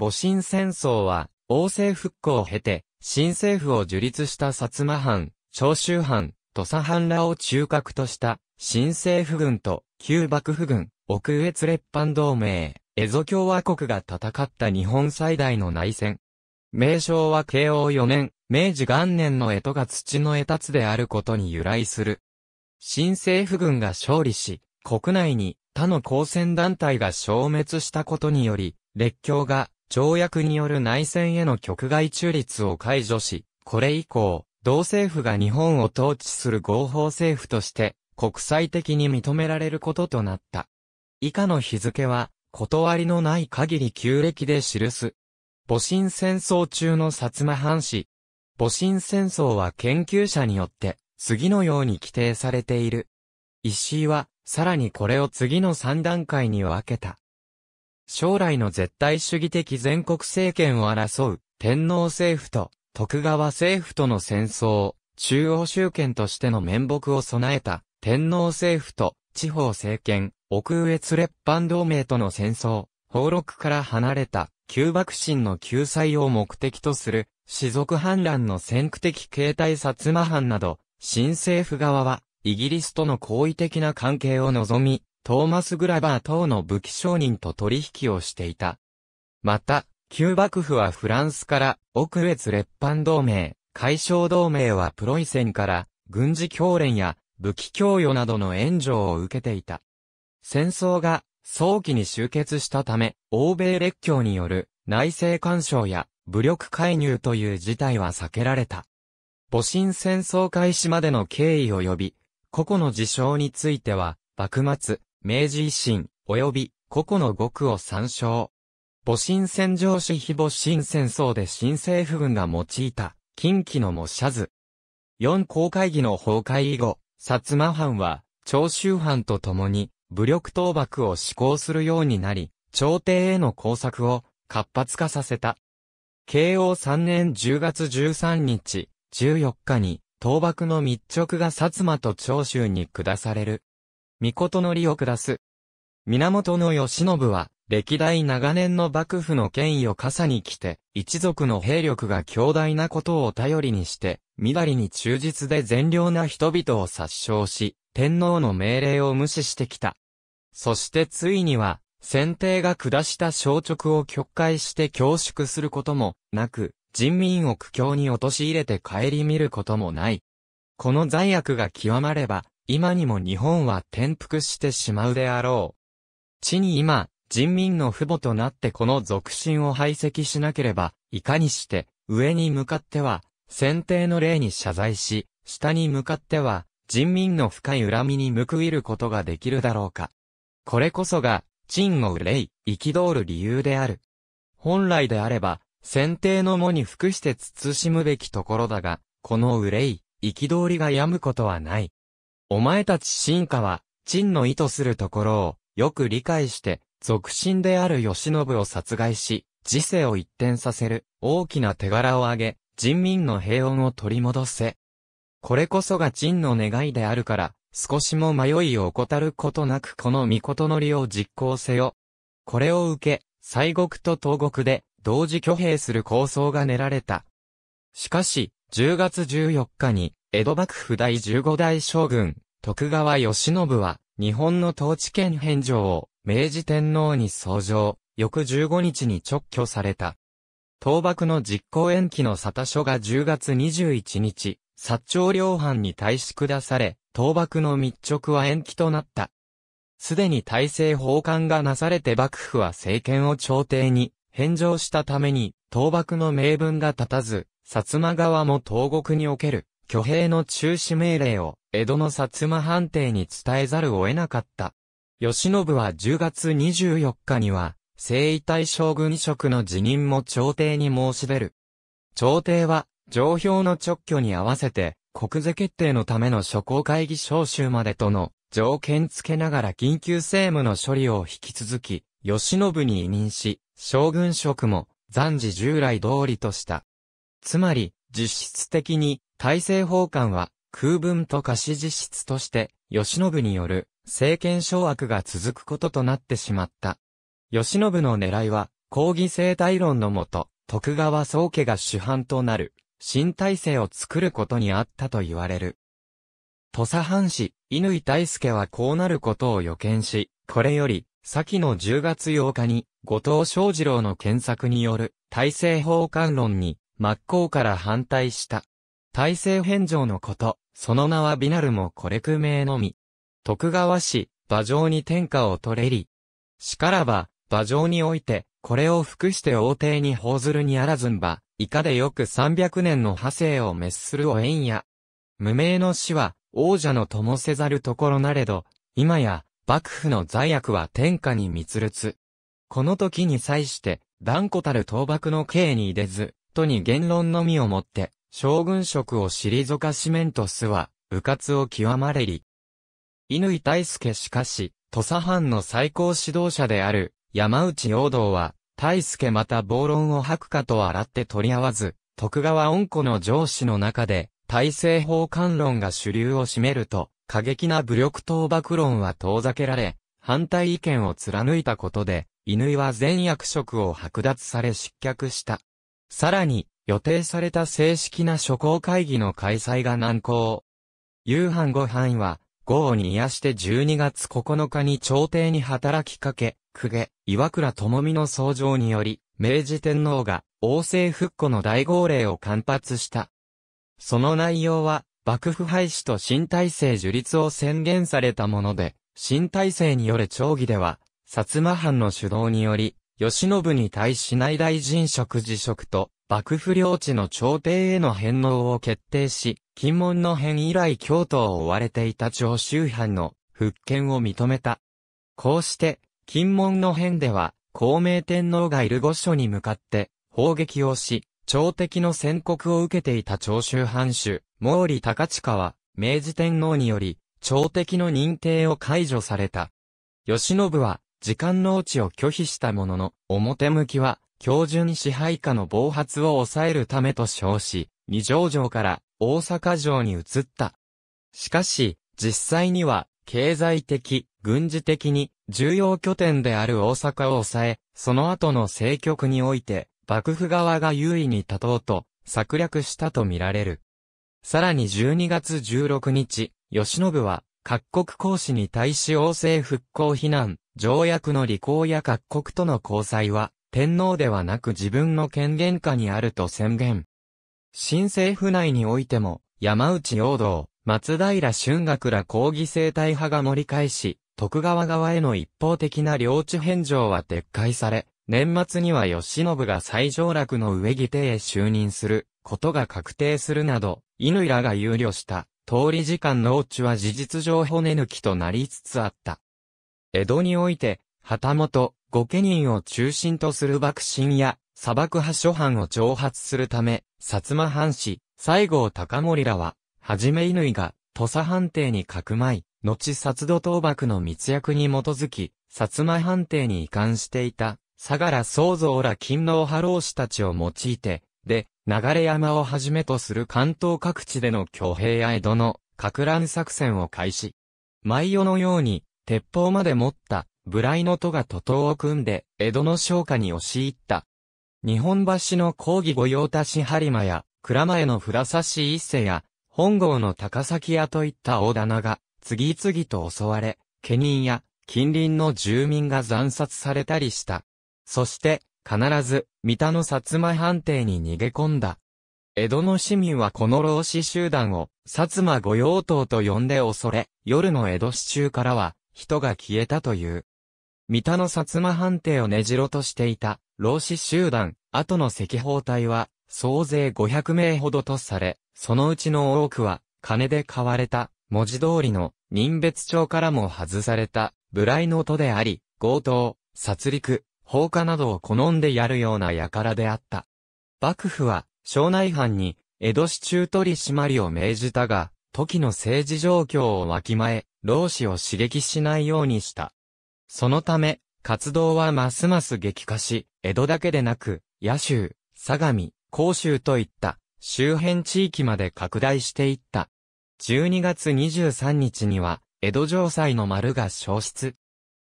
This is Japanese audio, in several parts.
戊辰戦争は、王政復興を経て、新政府を樹立した薩摩藩、長州藩、土佐藩らを中核とした、新政府軍と、旧幕府軍、奥越列藩同盟、蝦夷共和国が戦った日本最大の内戦。名称は慶応4年、明治元年の江戸が土の江達であることに由来する。新政府軍が勝利し、国内に他の交戦団体が消滅したことにより、列強が条約による内戦への局外中立を解除し、これ以降、同政府が日本を統治する合法政府として、国際的に認められることとなった。以下の日付は、断りのない限り旧暦で記す。戊辰戦争中の薩摩藩士。戊辰戦争は研究者によって、次のように規定されている。石井は、さらにこれを次の3段階に分けた。将来の絶対主義的全国政権を争う、天皇政府と徳川政府との戦争、中央集権としての面目を備えた、天皇政府と地方政権、奥越列藩同盟との戦争、放禄から離れた、旧幕臣の救済を目的とする、士族反乱の先駆的形態薩摩藩など、新政府側は、イギリスとの好意的な関係を望み、トーマス・グラバー等の武器商人と取引をしていた。また、旧幕府はフランスから、奥越列藩同盟、海商同盟はプロイセンから、軍事教練や武器供与などの援助を受けていた。戦争が早期に終結したため、欧米列強による内政干渉や武力介入という事態は避けられた。戊辰戦争開始までの経緯及び、個々の事象については、幕末、明治維新、及び個々の語句を参照。母親戦場主非母親戦争で新政府軍が用いた、近畿の模写図。四公会議の崩壊以後、薩摩藩は、長州藩と共に、武力倒幕を施行するようになり、朝廷への工作を活発化させた。慶応3年10月13日、14日に、倒幕の密直が薩摩と長州に下される。御事の利を下す。源義信は、歴代長年の幕府の権威を傘に来て、一族の兵力が強大なことを頼りにして、乱りに忠実で善良な人々を殺傷し、天皇の命令を無視してきた。そしてついには、先定が下した消直を曲解して恐縮することもなく、人民を苦境に陥れて帰り見ることもない。この罪悪が極まれば、今にも日本は転覆してしまうであろう。地に今、人民の父母となってこの俗心を排斥しなければ、いかにして、上に向かっては、剪定の霊に謝罪し、下に向かっては、人民の深い恨みに報いることができるだろうか。これこそが、陳をき憤る理由である。本来であれば、選定の藻に服して慎むべきところだが、この憂い、憤りが病むことはない。お前たち進化は、陳の意図するところを、よく理解して、俗信である吉信を殺害し、時世を一転させる、大きな手柄を挙げ、人民の平穏を取り戻せ。これこそが陳の願いであるから、少しも迷いを怠ることなくこの御事のりを実行せよ。これを受け、西国と東国で、同時挙兵する構想が練られた。しかし、10月14日に、江戸幕府第15代将軍、徳川義信は、日本の統治権返上を、明治天皇に創上、翌15日に直挙された。倒幕の実行延期の沙汰書が10月21日、薩長領藩に対し下され、倒幕の密直は延期となった。すでに大政奉還がなされて幕府は政権を朝廷に返上したために、倒幕の名分が立たず、薩摩側も東国における挙兵の中止命令を江戸の薩摩藩邸に伝えざるを得なかった。吉信は10月24日には、征夷大将軍職の辞任も朝廷に申し出る。朝廷は、上表の直挙に合わせて、国税決定のための諸行会議召集までとの条件付けながら緊急政務の処理を引き続き、吉信に委任し、将軍職も暫時従来通りとした。つまり、実質的に大政奉還は、空文と貸し実質として、吉信による政権掌握が続くこととなってしまった。吉信の狙いは、抗議生態論のもと、徳川宗家が主犯となる、新体制を作ることにあったと言われる。土佐藩士、乾大輔はこうなることを予見し、これより、先の10月8日に、後藤昌二郎の検索による、大政奉還論に、真っ向から反対した。大政返上のこと、その名は美なるもこれく名のみ。徳川氏、馬上に天下を取れり。しからば、馬上において、これを服して王帝に報ずるにあらずんば、以下でよく三百年の派生を滅するお縁や。無名の死は、王者のともせざるところなれど、今や、幕府の罪悪は天下に密立。この時に際して、断固たる倒幕の刑に入れず、とに言論のみをもって、将軍職を退かしメントスは、迂闊を極まれり。乾大輔しかし、土佐藩の最高指導者である、山内陽道は、大輔また暴論を吐くかと洗って取り合わず、徳川恩子の上司の中で、大政奉還論が主流を占めると、過激な武力倒幕論は遠ざけられ、反対意見を貫いたことで、乾は全役職を剥奪され失脚した。さらに、予定された正式な諸行会議の開催が難航。夕飯ご飯は、豪に癒して12月9日に朝廷に働きかけ、久家、岩倉智美の創上により、明治天皇が、王政復古の大号令を管発した。その内容は、幕府廃止と新体制樹立を宣言されたもので、新体制による町議では、薩摩藩の主導により、吉信に対し内大臣職辞職と、幕府領地の朝廷への返納を決定し、金門の変以来京都を追われていた長州藩の復権を認めた。こうして、金門の変では、孔明天皇がいる御所に向かって砲撃をし、朝敵の宣告を受けていた長州藩主、毛利高近は、明治天皇により、朝敵の認定を解除された。慶喜は、時間の地ちを拒否したものの、表向きは、標準支配下の暴発を抑えるためと称し、二条城から大阪城に移った。しかし、実際には、経済的、軍事的に重要拠点である大阪を抑え、その後の政局において、幕府側が優位に立とうと、策略したとみられる。さらに12月16日、吉信は、各国公使に対し王政復興避難、条約の履行や各国との交際は、天皇ではなく自分の権限下にあると宣言。新政府内においても、山内陽道、松平春学ら抗議生態派が盛り返し、徳川側への一方的な領地返上は撤回され、年末には吉信が最上落の上義帝へ就任することが確定するなど、犬らが憂慮した通り時間の落ちは事実上骨抜きとなりつつあった。江戸において、旗本、御家人を中心とする幕臣や、砂漠派諸藩を挑発するため、薩摩藩士、西郷隆盛らは、はじめ乾が、土佐藩邸にかくまい、後薩土倒幕の密約に基づき、薩摩藩邸に移管していた、相良宗造ら勤労派老士たちを用いて、で、流山をはじめとする関東各地での挙兵や江戸の、格乱作戦を開始。毎夜のように、鉄砲まで持った、ブライのトが徒党を組んで、江戸の商家に押し入った。日本橋の抗議御用達播磨や、蔵前の札差一世や、本郷の高崎屋といった大棚が、次々と襲われ、家人や近隣の住民が惨殺されたりした。そして、必ず、三田の薩摩藩邸に逃げ込んだ。江戸の市民はこの老子集団を、薩摩御用党と呼んで恐れ、夜の江戸市中からは、人が消えたという。三田の薩摩藩邸を根城としていた、老子集団、後の赤包隊は、総勢500名ほどとされ、そのうちの多くは、金で買われた、文字通りの、人別帳からも外された、無頼の音であり、強盗、殺戮、放火などを好んでやるような輩であった。幕府は、省内藩に、江戸市中取り締まりを命じたが、時の政治状況をわきまえ、老子を刺激しないようにした。そのため、活動はますます激化し、江戸だけでなく、野州、相模、甲州といった周辺地域まで拡大していった。12月23日には、江戸城塞の丸が消失。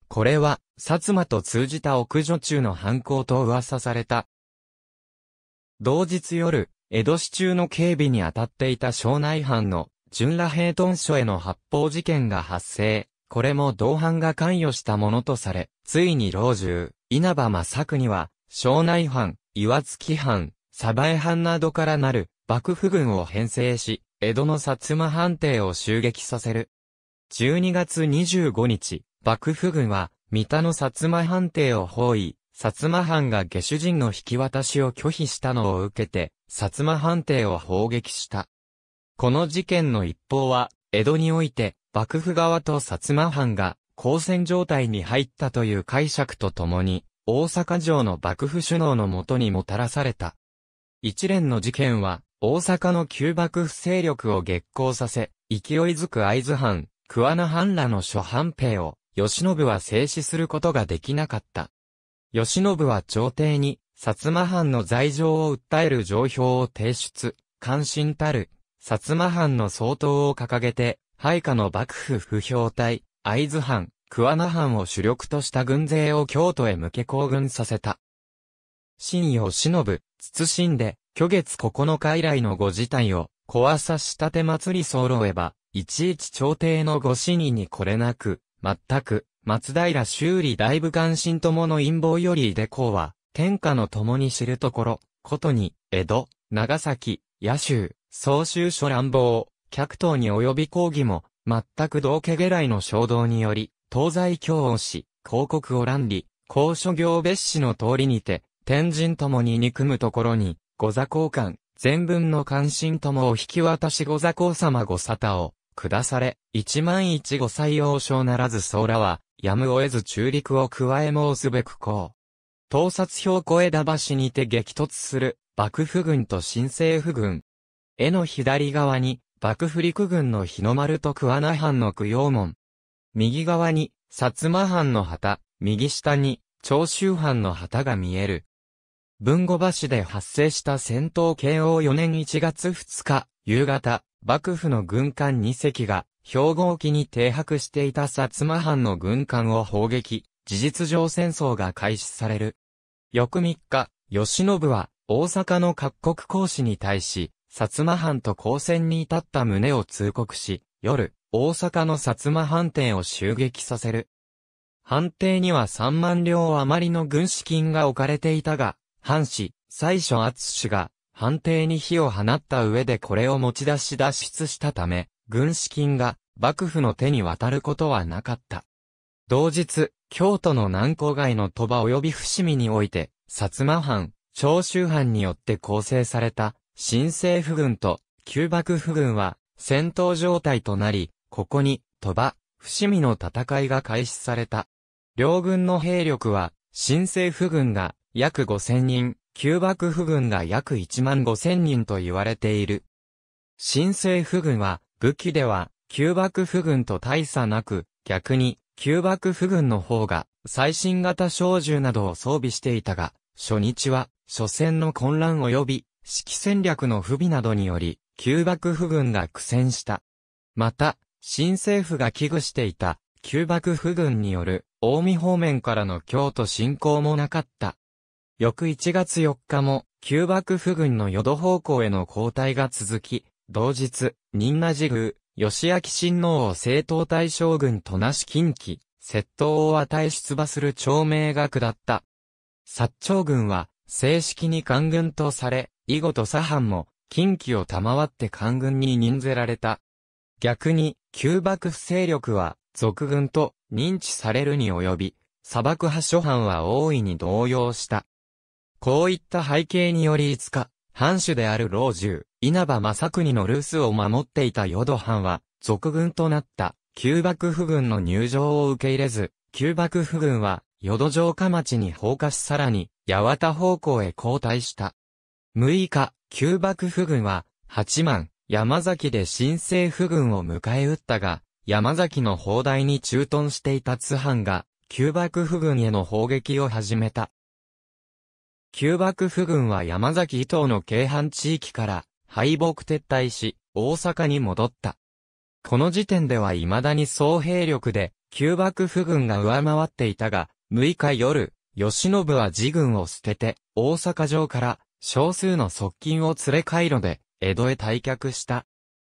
これは、薩摩と通じた奥女中の犯行と噂された。同日夜、江戸市中の警備に当たっていた省内藩の、純羅平屯所への発砲事件が発生。これも同伴が関与したものとされ、ついに老中、稲葉正国は、庄内藩、岩月藩、鯖江藩などからなる幕府軍を編成し、江戸の薩摩藩邸を襲撃させる。12月25日、幕府軍は、三田の薩摩藩邸を包囲、薩摩藩が下手人の引き渡しを拒否したのを受けて、薩摩藩邸を砲撃した。この事件の一報は、江戸において、幕府側と薩摩藩が交戦状態に入ったという解釈とともに、大阪城の幕府首脳のもとにもたらされた。一連の事件は、大阪の旧幕府勢力を激行させ、勢いづく会津藩、桑名藩らの諸藩兵を、慶喜は制止することができなかった。慶喜は朝廷に、薩摩藩の罪状を訴える状況を提出、関心たる、薩摩藩の総統を掲げて、配下の幕府不評隊、会津藩、桑名藩を主力とした軍勢を京都へ向け行軍させた。意を忍、慎んで、虚月9日以来のご事態を、怖さしたて祭り候えば、いちいち朝廷のご死ににこれなく、全く、松平修理大部関心友の陰謀よりでこうは、天下の共に知るところ、ことに、江戸、長崎、野州、総州諸乱暴、100頭に及び抗議も、全く同家下来の衝動により、東西共をし、広告を乱理、高所行別紙の通りにて、天神ともに憎むところに、御座交換、全文の関心ともを引き渡し御座交様御沙汰を、下され、一万一御採用賞ならず僧らは、やむを得ず中陸を加え申すべくこう。盗撮標高枝橋にて激突する、幕府軍と新政府軍。絵の左側に、幕府陸軍の日の丸と桑名藩の供養門。右側に、薩摩藩の旗、右下に、長州藩の旗が見える。文後橋で発生した戦闘慶応4年1月2日、夕方、幕府の軍艦2隻が、兵庫沖に停泊していた薩摩藩の軍艦を砲撃、事実上戦争が開始される。翌3日、吉信は、大阪の各国公使に対し、薩摩藩と交戦に至った旨を通告し、夜、大阪の薩摩藩邸を襲撃させる。藩邸には3万両余りの軍資金が置かれていたが、藩士、最初厚氏が、藩邸に火を放った上でこれを持ち出し脱出したため、軍資金が幕府の手に渡ることはなかった。同日、京都の南郊外の鳥羽及び伏見において、薩摩藩、長州藩によって構成された新政府軍と旧幕府軍は戦闘状態となり、ここに鳥羽、伏見の戦いが開始された。両軍の兵力は、新政府軍が約5000人、旧幕府軍が約1万5000人と言われている。新政府軍は、武器では、旧幕府軍と大差なく、逆に、旧幕府軍の方が、最新型小銃などを装備していたが、初日は、初戦の混乱及び、指揮戦略の不備などにより、旧幕府軍が苦戦した。また、新政府が危惧していた、旧幕府軍による、近江方面からの京都侵攻もなかった。翌1月4日も、旧幕府軍の淀方向への交代が続き、同日、仁和寺宮、吉明親王を正党大将軍となし近畿、窃盗を与え出馬する長命が下った。薩長軍は、正式に官軍とされ、以後と左藩も、近畿を賜って官軍に任ぜられた。逆に、旧幕府勢力は、俗軍と認知されるに及び、砂漠派諸藩は大いに動揺した。こういった背景によりいつか、藩主である老中、稲葉正国のルースを守っていた淀藩は、俗軍となった、旧幕府軍の入場を受け入れず、旧幕府軍は、淀城下町に放火しさらに、八幡方向へ後退した。6日、旧幕府軍は、八幡、山崎で新政府軍を迎え撃ったが、山崎の砲台に駐屯していた津藩が、旧幕府軍への砲撃を始めた。旧幕府軍は山崎伊東の京阪地域から敗北撤退し、大阪に戻った。この時点では未だに総兵力で、旧幕府軍が上回っていたが、6日夜、慶喜は自軍を捨てて、大阪城から少数の側近を連れ回路で、江戸へ退却した。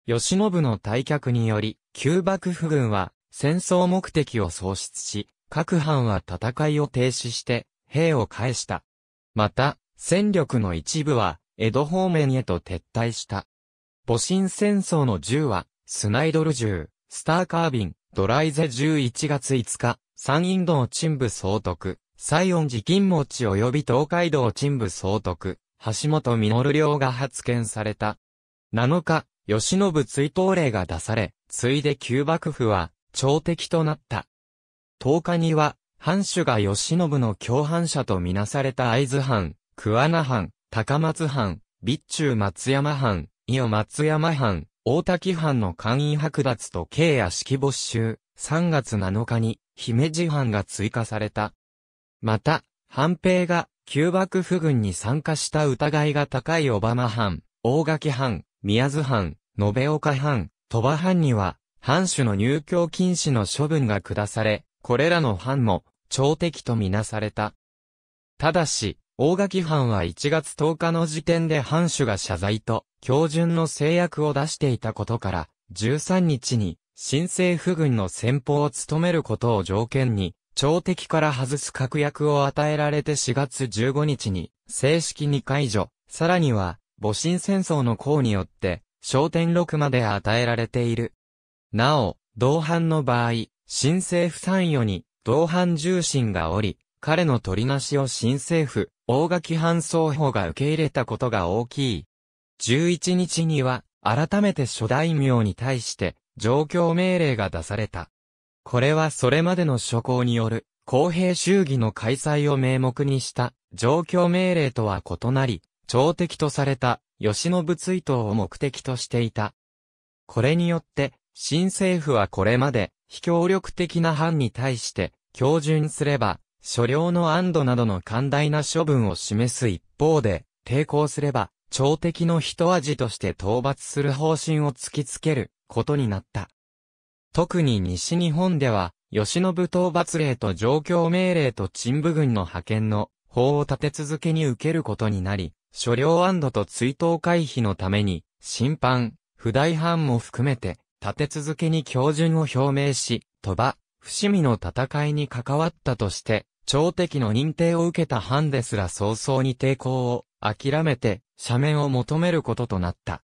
吉信の退却により、旧幕府軍は、戦争目的を喪失し、各藩は戦いを停止して、兵を返した。また、戦力の一部は、江戸方面へと撤退した。戊辰戦争の銃は、スナイドル銃、スターカービン、ドライゼ11月5日、山陰道鎮部総督、西音寺金持ち及び東海道鎮部総督、橋本実良が発見された。7日、慶喜追悼令が出され、ついで旧幕府は、朝敵となった。10日には、藩主が慶喜の共犯者とみなされた会津藩、桑名藩、高松藩、備中松山藩、伊予松山藩、大滝藩の官員剥奪と刑や式没収、3月7日に、姫路藩が追加された。また、藩兵が旧幕府軍に参加した疑いが高いオバマ藩、大垣藩、宮津藩、延岡藩、鳥羽藩には、藩主の入居禁止の処分が下され、これらの藩も、朝敵とみなされた。ただし、大垣藩は1月10日の時点で藩主が謝罪と、標準の制約を出していたことから、13日に、新政府軍の先方を務めることを条件に、朝敵から外す確約を与えられて4月15日に正式に解除、さらには、戊辰戦争の功によって、焦点6まで与えられている。なお、同伴の場合、新政府参与に、同伴重臣がおり、彼の取りなしを新政府、大垣藩総法が受け入れたことが大きい。11日には、改めて諸大名に対して、状況命令が出された。これはそれまでの諸行による公平衆議の開催を名目にした状況命令とは異なり、朝敵とされた吉信追討を目的としていた。これによって、新政府はこれまで非協力的な藩に対して標準すれば、所領の安堵などの寛大な処分を示す一方で、抵抗すれば、朝敵の一味として討伐する方針を突きつけることになった。特に西日本では、野部討伐令と状況命令と陳部軍の派遣の法を立て続けに受けることになり、所領安堵と追悼回避のために、審判、不大藩も含めて、立て続けに標準を表明し、鳥羽、伏見の戦いに関わったとして、朝敵の認定を受けた藩ですら早々に抵抗を諦めて、斜面を求めることとなった。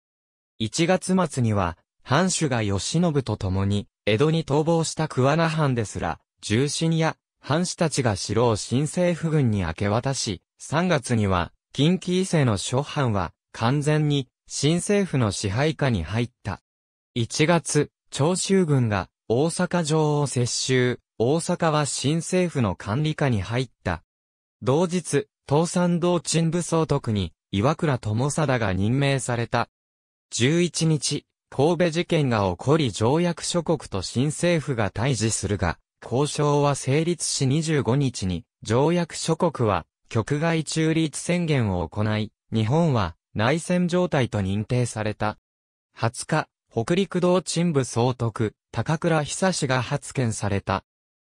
1月末には、藩主が吉信と共に、江戸に逃亡した桑名藩ですら、重臣や藩士たちが城を新政府軍に明け渡し、3月には、近畿伊勢の諸藩は、完全に、新政府の支配下に入った。1月、長州軍が、大阪城を接収、大阪は新政府の管理下に入った。同日、東山道鎮武総督に、岩倉智貞が任命された。11日、神戸事件が起こり条約諸国と新政府が対峙するが、交渉は成立し25日に、条約諸国は、局外中立宣言を行い、日本は内戦状態と認定された。20日、北陸道鎮部総督、高倉久志が発見された。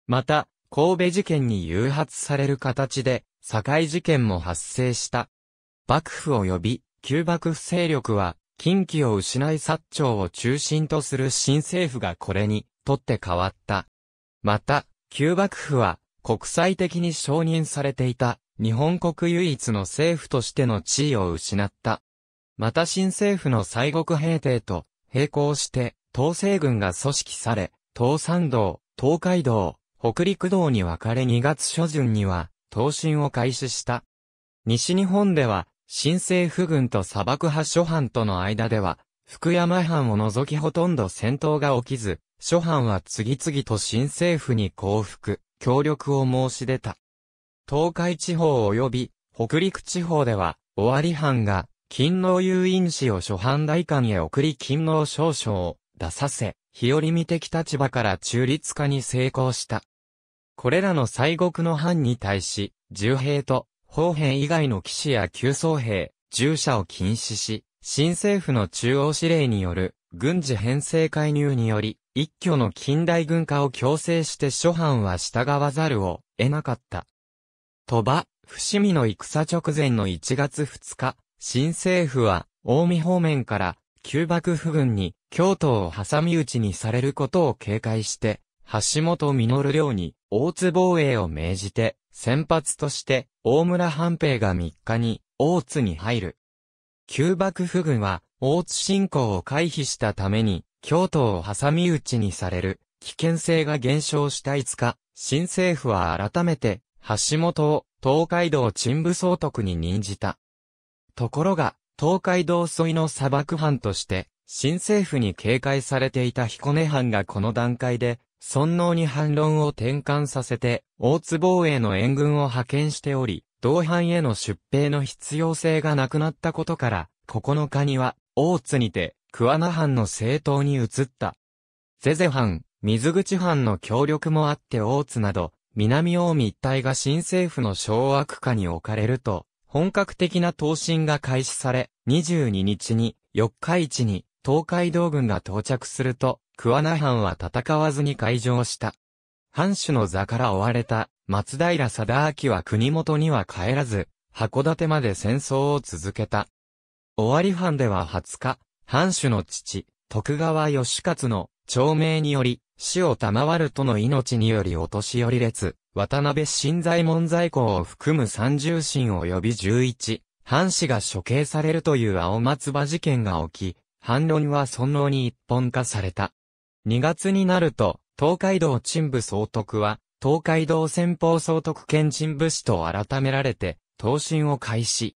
また、神戸事件に誘発される形で、堺事件も発生した。幕府及び、旧幕府勢力は、近畿を失い薩長を中心とする新政府がこれに、とって変わった。また、旧幕府は、国際的に承認されていた、日本国唯一の政府としての地位を失った。また新政府の西国平定と、並行して、東西軍が組織され、東山道、東海道、北陸道に分かれ2月初旬には、東進を開始した。西日本では、新政府軍と砂漠派諸藩との間では、福山藩を除きほとんど戦闘が起きず、諸藩は次々と新政府に降伏、協力を申し出た。東海地方及び北陸地方では、尾張藩が、勤労誘引士を諸藩代官へ送り勤労少々を出させ、日和見的立場から中立化に成功した。これらの西国の藩に対し、重兵と砲兵以外の騎士や急走兵、従者を禁止し、新政府の中央指令による軍事編成介入により、一挙の近代軍化を強制して諸藩は従わざるを得なかった。鳥羽、伏見の戦直前の1月2日、新政府は、大見方面から、旧幕府軍に、京都を挟み撃ちにされることを警戒して、橋本実亮に、大津防衛を命じて、先発として、大村半平が3日に、大津に入る。旧幕府軍は、大津侵攻を回避したために、京都を挟み撃ちにされる、危険性が減少した5日、新政府は改めて、橋本を、東海道鎮武総督に任じた。ところが、東海道沿いの砂漠藩として、新政府に警戒されていた彦根藩がこの段階で、尊王に反論を転換させて、大津防衛の援軍を派遣しており、同伴への出兵の必要性がなくなったことから、9日には、大津にて、桑名藩の政党に移った。ゼゼ藩、水口藩の協力もあって大津など、南大江一帯が新政府の掌握下に置かれると、本格的な闘進が開始され、22日に、四日市に、東海道軍が到着すると、桑名藩は戦わずに会場した。藩主の座から追われた松平貞明は国元には帰らず、函館まで戦争を続けた。尾張藩では20日、藩主の父、徳川義勝の長命により、死を賜るとの命によりお年寄り列、渡辺新左門在庫を含む三重心及び十一、藩士が処刑されるという青松葉事件が起き、反論は尊王に一本化された。2月になると、東海道鎮部総督は、東海道先方総督兼鎮部使と改められて、東進を開始。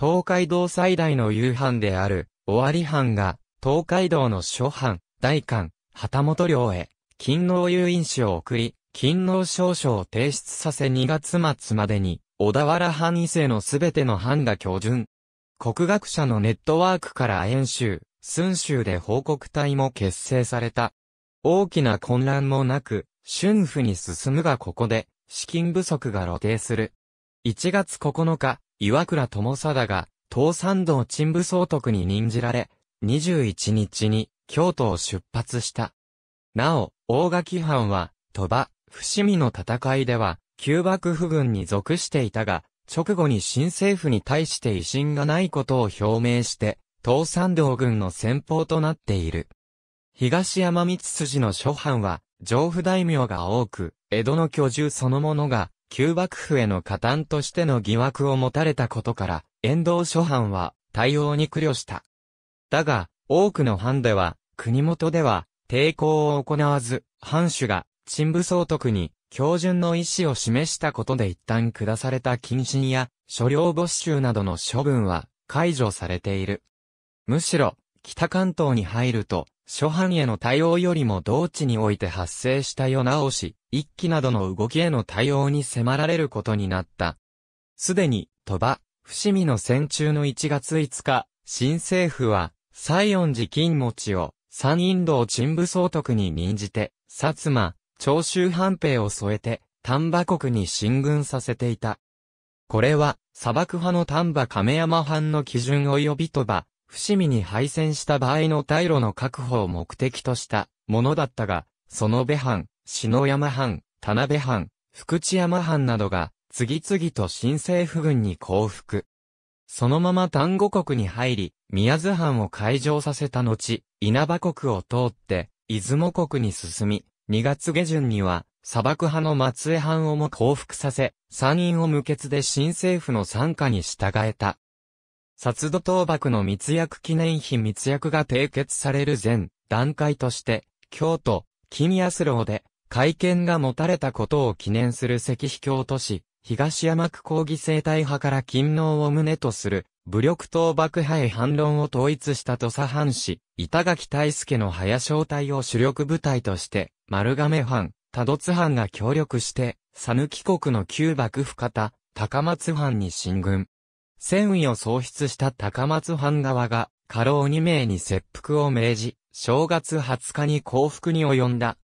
東海道最大の夕飯である、尾張藩が、東海道の諸藩、大官、旗本領へ、勤労有印紙を送り、勤労証書を提出させ2月末までに、小田原藩異性のすべての藩が居準。国学者のネットワークから演習、寸州で報告隊も結成された。大きな混乱もなく、春府に進むがここで、資金不足が露呈する。1月9日、岩倉智貞が、東山道陳部総督に任じられ、21日に、京都を出発した。なお、大垣藩は、鳥羽、伏見の戦いでは、旧幕府軍に属していたが、直後に新政府に対して威信がないことを表明して、東山道軍の先方となっている。東山光筋の諸藩は、上府大名が多く、江戸の居住そのものが、旧幕府への加担としての疑惑を持たれたことから、遠藤諸藩は対応に苦慮した。だが、多くの藩では、国元では、抵抗を行わず、藩主が、陳部総督に、標準の意思を示したことで一旦下された謹慎や、所領没収などの処分は、解除されている。むしろ、北関東に入ると、諸藩への対応よりも同地において発生した世直し、一揆などの動きへの対応に迫られることになった。すでに、鳥羽、伏見の戦中の1月5日、新政府は、西恩寺金持を、三陰道陳部総督に任じて、薩摩、長州藩兵を添えて、丹波国に進軍させていた。これは、砂漠派の丹波亀山藩の基準及び鳥羽、伏見に敗戦した場合の退路の確保を目的としたものだったが、その部藩、篠山藩、田辺藩、福知山藩などが、次々と新政府軍に降伏。そのまま丹後国に入り、宮津藩を開城させた後、稲葉国を通って、出雲国に進み、2月下旬には、砂漠派の松江藩をも降伏させ、山陰を無血で新政府の参加に従えた。殺土倒幕の密約記念碑密約が締結される前段階として、京都、金安楼で、会見が持たれたことを記念する石碑京都市、東山区抗議生態派から勤労を旨とする、武力倒幕派へ反論を統一した土佐藩士、板垣大輔の早正体を主力部隊として、丸亀藩、多度津藩が協力して、佐抜国の旧幕府方、高松藩に進軍。戦意を喪失した高松藩側が、過労二名に切腹を命じ、正月20日に降伏に及んだ。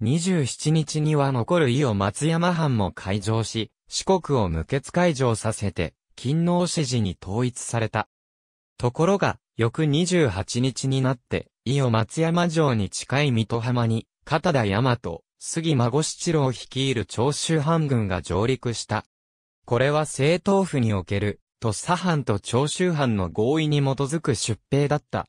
27日には残る伊予松山藩も開城し、四国を無血開城させて、勤王支持に統一された。ところが、翌28日になって、伊予松山城に近い水戸浜に、片田大和、杉孫七郎率いる長州藩軍が上陸した。これは政党府におけると左藩と長州藩の合意に基づく出兵だった。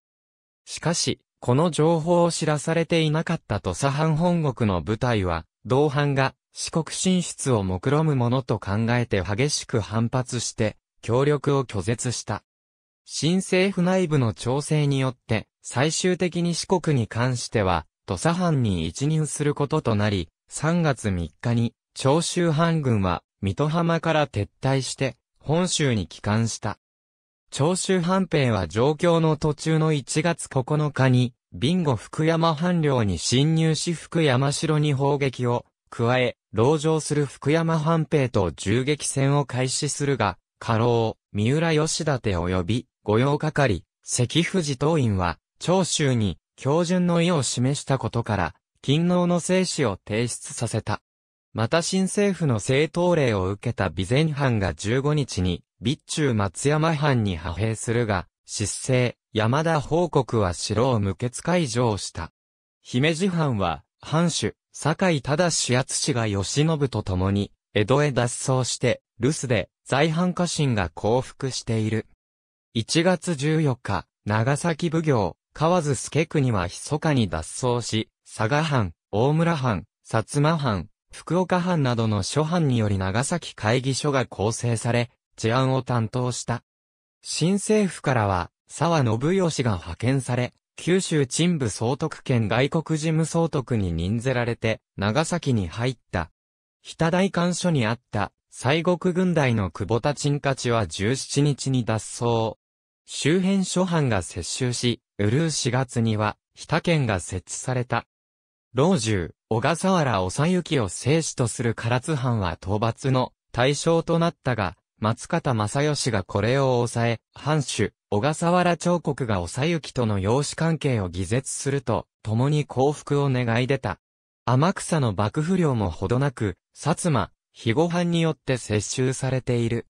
しかし、この情報を知らされていなかった土佐藩本国の部隊は、同藩が四国進出を目論むものと考えて激しく反発して、協力を拒絶した。新政府内部の調整によって、最終的に四国に関しては、土佐藩に一任することとなり、3月3日に、長州藩軍は、水戸浜から撤退して、本州に帰還した。長州藩兵は状況の途中の1月9日に、ビンゴ福山藩領に侵入し福山城に砲撃を加え、籠城する福山藩兵と銃撃戦を開始するが、過労、三浦義立及び、御用係、関富士党員は、長州に、標準の意を示したことから、勤王の生死を提出させた。また新政府の政党令を受けた備前藩が15日に、備中松山藩に派兵するが、失政、山田報告は城を無血解除した。姫路藩は、藩主、堺忠氏や氏が慶喜と共に、江戸へ脱走して、留守で、在藩家臣が降伏している。1月14日、長崎奉行、河津助国は密かに脱走し、佐賀藩、大村藩、薩摩藩、福岡藩などの諸藩により長崎会議所が構成され、治安を担当した。新政府からは、沢信義が派遣され、九州鎮部総督兼外国事務総督に任ぜられて、長崎に入った。北大官所にあった、西国軍隊の久保田陳家地は17日に脱走。周辺諸藩が接収し、うるう4月には、北県が設置された。老中、小笠原ゆきを聖死とする唐津藩は討伐の対象となったが、松方正義がこれを抑え、藩主、小笠原彫刻がゆきとの養子関係を偽絶すると、共に降伏を願い出た。天草の幕府領もほどなく、薩摩、肥後藩によって接収されている。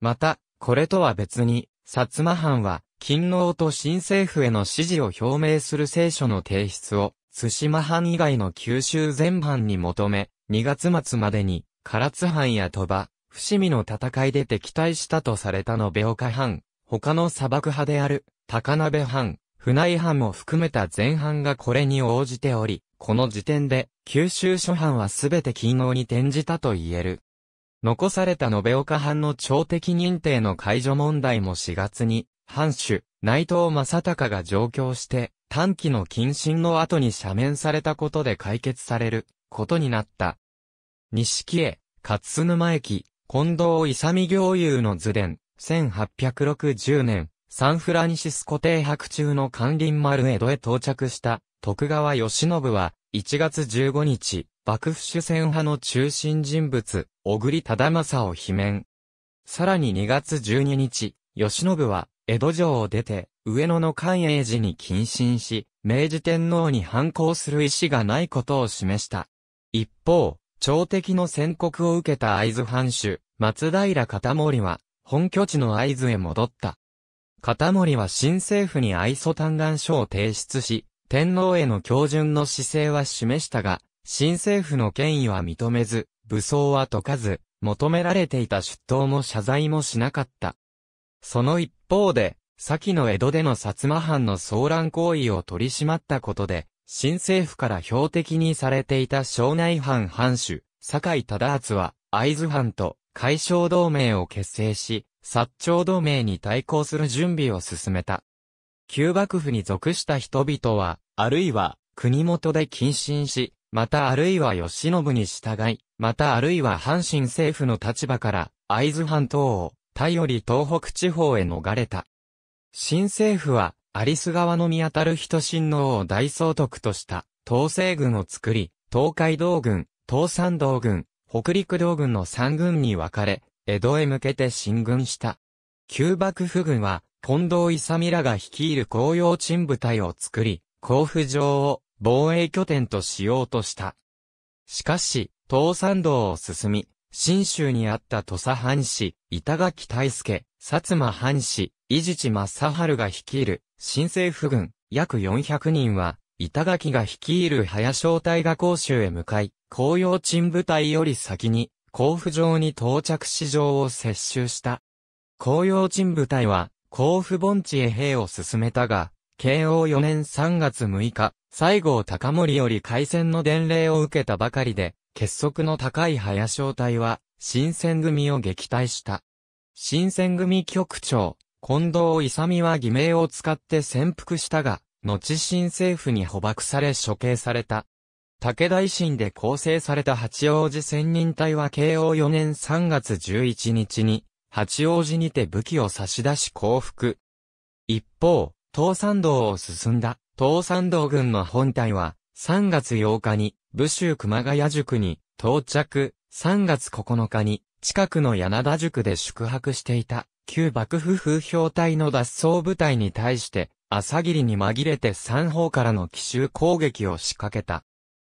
また、これとは別に、薩摩藩は、勤王と新政府への支持を表明する聖書の提出を、津島藩以外の九州全藩に求め、2月末までに、唐津藩や鳥羽、伏見の戦いで敵対したとされた延岡藩、他の砂漠派である、高鍋藩、船井藩も含めた前藩がこれに応じており、この時点で、九州諸藩はすべて勤王に転じたと言える。残された延岡藩の朝敵認定の解除問題も4月に、藩主、内藤正隆が上京して、短期の謹慎の後に赦免されたことで解決される、ことになった。西木へ、勝沼駅、近藤勇行友の図伝、1860年、サンフランシスコ停泊中の関林丸江戸へ到着した徳川義信は、1月15日、幕府主戦派の中心人物、小栗忠政を罷免。さらに2月12日、義信は、江戸城を出て、上野の寛永寺に謹慎し、明治天皇に反抗する意思がないことを示した。一方、朝敵の宣告を受けた会津藩主、松平片森は、本拠地の合図へ戻った。片森は新政府に愛想嘆願書を提出し、天皇への標準の姿勢は示したが、新政府の権威は認めず、武装は解かず、求められていた出頭も謝罪もしなかった。その一方で、先の江戸での薩摩藩の騒乱行為を取り締まったことで、新政府から標的にされていた庄内藩藩主、坂井忠厚は、会津藩と海消同盟を結成し、薩長同盟に対抗する準備を進めた。旧幕府に属した人々は、あるいは、国元で謹慎し、またあるいは吉信に従い、またあるいは阪神政府の立場から、会津半島を頼より東北地方へ逃れた。新政府は、アリス川の見当たる人親王を大総督とした、東西軍を作り、東海道軍、東山道軍、北陸道軍の三軍に分かれ、江戸へ向けて進軍した。旧幕府軍は、近藤勇らが率いる紅葉鎮部隊を作り、甲府城を防衛拠点としようとした。しかし、東山道を進み、新州にあった土佐藩士、板垣大助、薩摩藩士、伊地知正春が率いる、新政府軍、約400人は、板垣が率いる早小隊が甲州へ向かい、紅葉鎮部隊より先に、甲府城に到着市場を接収した。紅葉鎮部隊は、甲府盆地へ兵を進めたが、慶応4年3月6日、西郷隆盛より開戦の伝令を受けたばかりで、結束の高い早正隊は、新選組を撃退した。新選組局長、近藤勇は偽名を使って潜伏したが、後新政府に捕獲され処刑された。武田維新で構成された八王子千人隊は慶応4年3月11日に、八王子にて武器を差し出し降伏。一方、東山道を進んだ、東山道軍の本隊は、3月8日に、武州熊谷塾に到着、3月9日に、近くの柳田塾で宿泊していた、旧幕府風評隊の脱走部隊に対して、朝霧に紛れて三方からの奇襲攻撃を仕掛けた。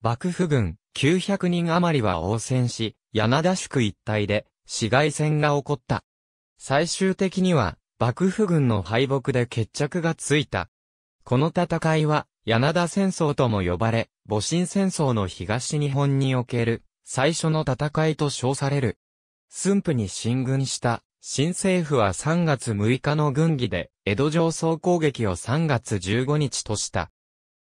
幕府軍900人余りは応戦し、柳田宿一帯で市街戦が起こった。最終的には幕府軍の敗北で決着がついた。この戦いは柳田戦争とも呼ばれ、戊辰戦争の東日本における最初の戦いと称される。駿府に進軍した新政府は3月6日の軍議で江戸上総攻撃を3月15日とした。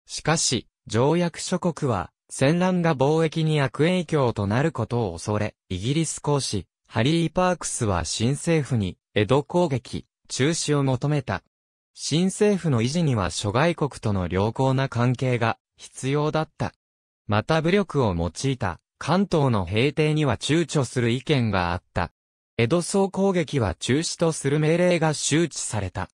しかし、条約諸国は戦乱が貿易に悪影響となることを恐れ、イギリス公使、ハリー・パークスは新政府に江戸攻撃、中止を求めた。新政府の維持には諸外国との良好な関係が必要だった。また武力を用いた関東の平定には躊躇する意見があった。江戸総攻撃は中止とする命令が周知された。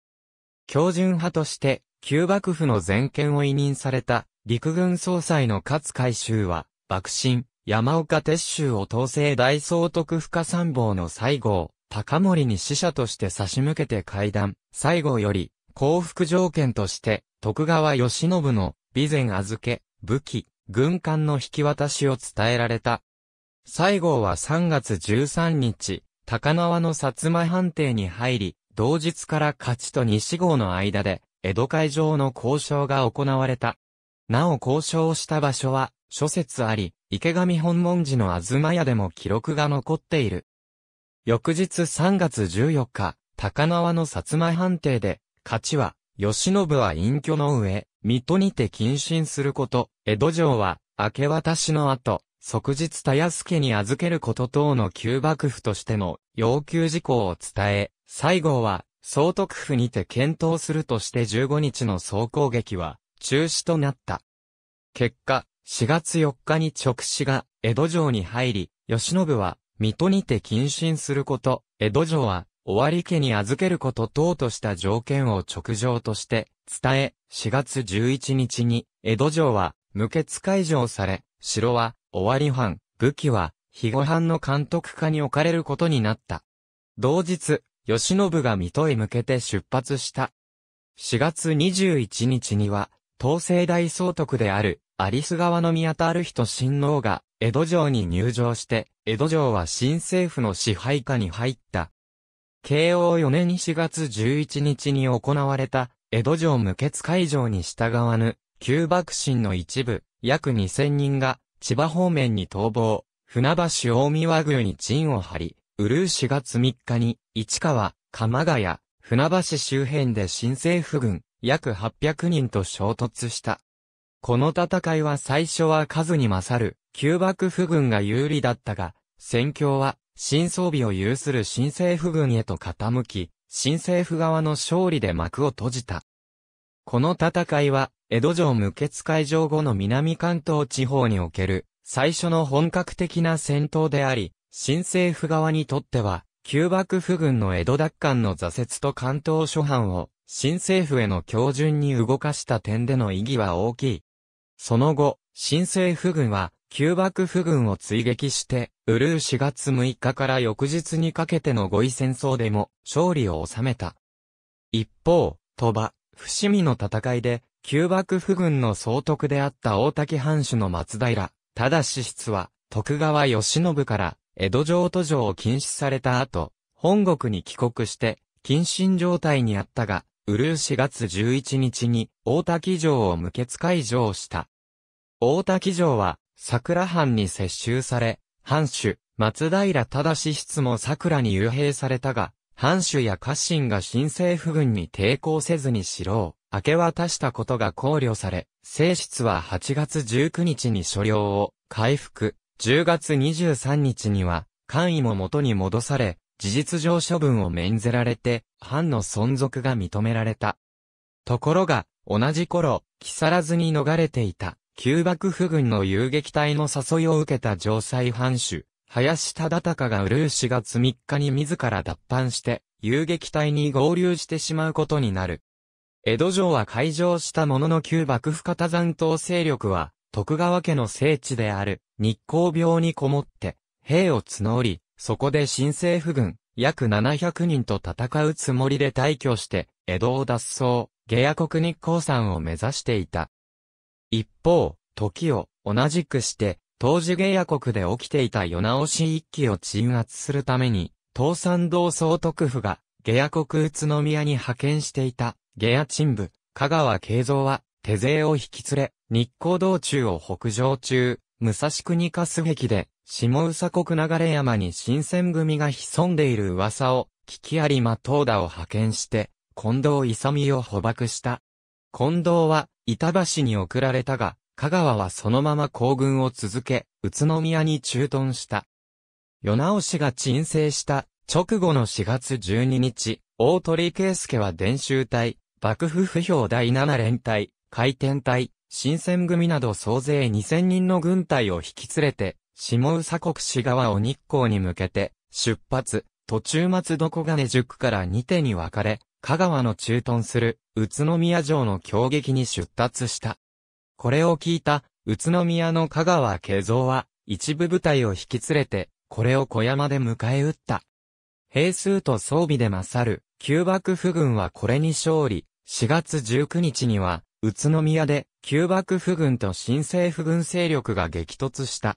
強順派として、旧幕府の全権を委任された陸軍総裁の勝海舟は、幕臣、山岡鉄舟を統制大総督府下参謀の西郷、高森に使者として差し向けて会談、西郷より、降伏条件として、徳川慶喜の、備前預け、武器、軍艦の引き渡しを伝えられた。西郷は3月13日、高輪の薩摩藩邸に入り、同日から勝ちと西郷の間で、江戸会場の交渉が行われた。なお交渉した場所は、諸説あり、池上本門寺の東屋でも記録が残っている。翌日3月14日、高輪の薩摩藩邸で、勝ちは、慶喜は隠居の上、水戸にて謹慎すること、江戸城は、明け渡しの後、即日たやすけに預けること等の旧幕府としての要求事項を伝え、西郷は、総督府にて検討するとして15日の総攻撃は、中止となった。結果、4月4日に直使が江戸城に入り、慶喜は、水戸にて謹慎すること、江戸城は、終わり家に預けること等とした条件を直上として伝え、4月11日に江戸城は無血解除され、城は終わり藩、武器は肥後藩の監督下に置かれることになった。同日、吉信が水戸へ向けて出発した。4月21日には、東西大総督である、有栖川の宮田ある人親王が、江戸城に入城して、江戸城は新政府の支配下に入った。慶応4年4月11日に行われた、江戸城無血会場に従わぬ、旧幕臣の一部、約2000人が、千葉方面に逃亡、船橋大見和宮に陣を張り、うるう4月3日に、市川、鎌ヶ谷、船橋周辺で新政府軍、約800人と衝突した。この戦いは最初は数に勝る、旧幕府軍が有利だったが、戦況は新装備を有する新政府軍へと傾き、新政府側の勝利で幕を閉じた。この戦いは、江戸城無血解除後の南関東地方における、最初の本格的な戦闘であり、新政府側にとっては、旧幕府軍の江戸奪還の挫折と関東諸藩を、新政府への強順に動かした点での意義は大きい。その後、新政府軍は、旧幕府軍を追撃して、ウルー4月6日から翌日にかけての五位戦争でも勝利を収めた。一方、鳥羽、伏見の戦いで、旧幕府軍の総督であった大滝藩主の松平、ただし室は、徳川義信から江戸城都城を禁止された後、本国に帰国して、謹慎状態にあったが、ウルー4月11日に大滝城を無血開城した。大滝城は桜藩に接収され、藩主、松平忠室も桜に幽閉されたが、藩主や家臣が新政府軍に抵抗せずに城を明け渡したことが考慮され、正室は8月19日に所領を回復、10月23日には、官位も元に戻され、事実上処分を免ぜられて、藩の存続が認められた。ところが、同じ頃、木更津に逃れていた、旧幕府軍の遊撃隊の誘いを受けた城西藩主、林忠敬がルーシが月3日に自ら脱藩して、遊撃隊に合流してしまうことになる。江戸城は開城したものの旧幕府方残党勢力は、徳川家の聖地である日光病にこもって、兵を募り、そこで新政府軍、約700人と戦うつもりで退去して、江戸を脱走、下野国日光山を目指していた。一方、時を同じくして、当時芸野国で起きていた世直し一揆を鎮圧するために、東山道総督府が、下野国宇都宮に派遣していた、下野鎮部、香川慶三は、手勢を引き連れ、日光道中を北上中、武蔵国春壁で、下宇佐国流山に新選組が潜んでいる噂を、聞き有馬東田を派遣して、近藤勇を捕獲した。近藤は、板橋に送られたが、香川はそのまま行軍を続け、宇都宮に駐屯した。世直しが鎮静した直後の4月12日、大鳥圭介は伝習隊、幕府不評第7連隊、回転隊、新選組など総勢2000人の軍隊を引き連れて、下宇佐国市側を日光に向けて、出発、途中松床金塾から2手に分かれ、香川の駐屯する宇都宮城の攻撃に出立した。これを聞いた宇都宮の香川慶三は一部部隊を引き連れてこれを小山で迎え撃った。兵数と装備で勝る旧幕府軍はこれに勝利、4月19日には宇都宮で旧幕府軍と新政府軍勢力が激突した。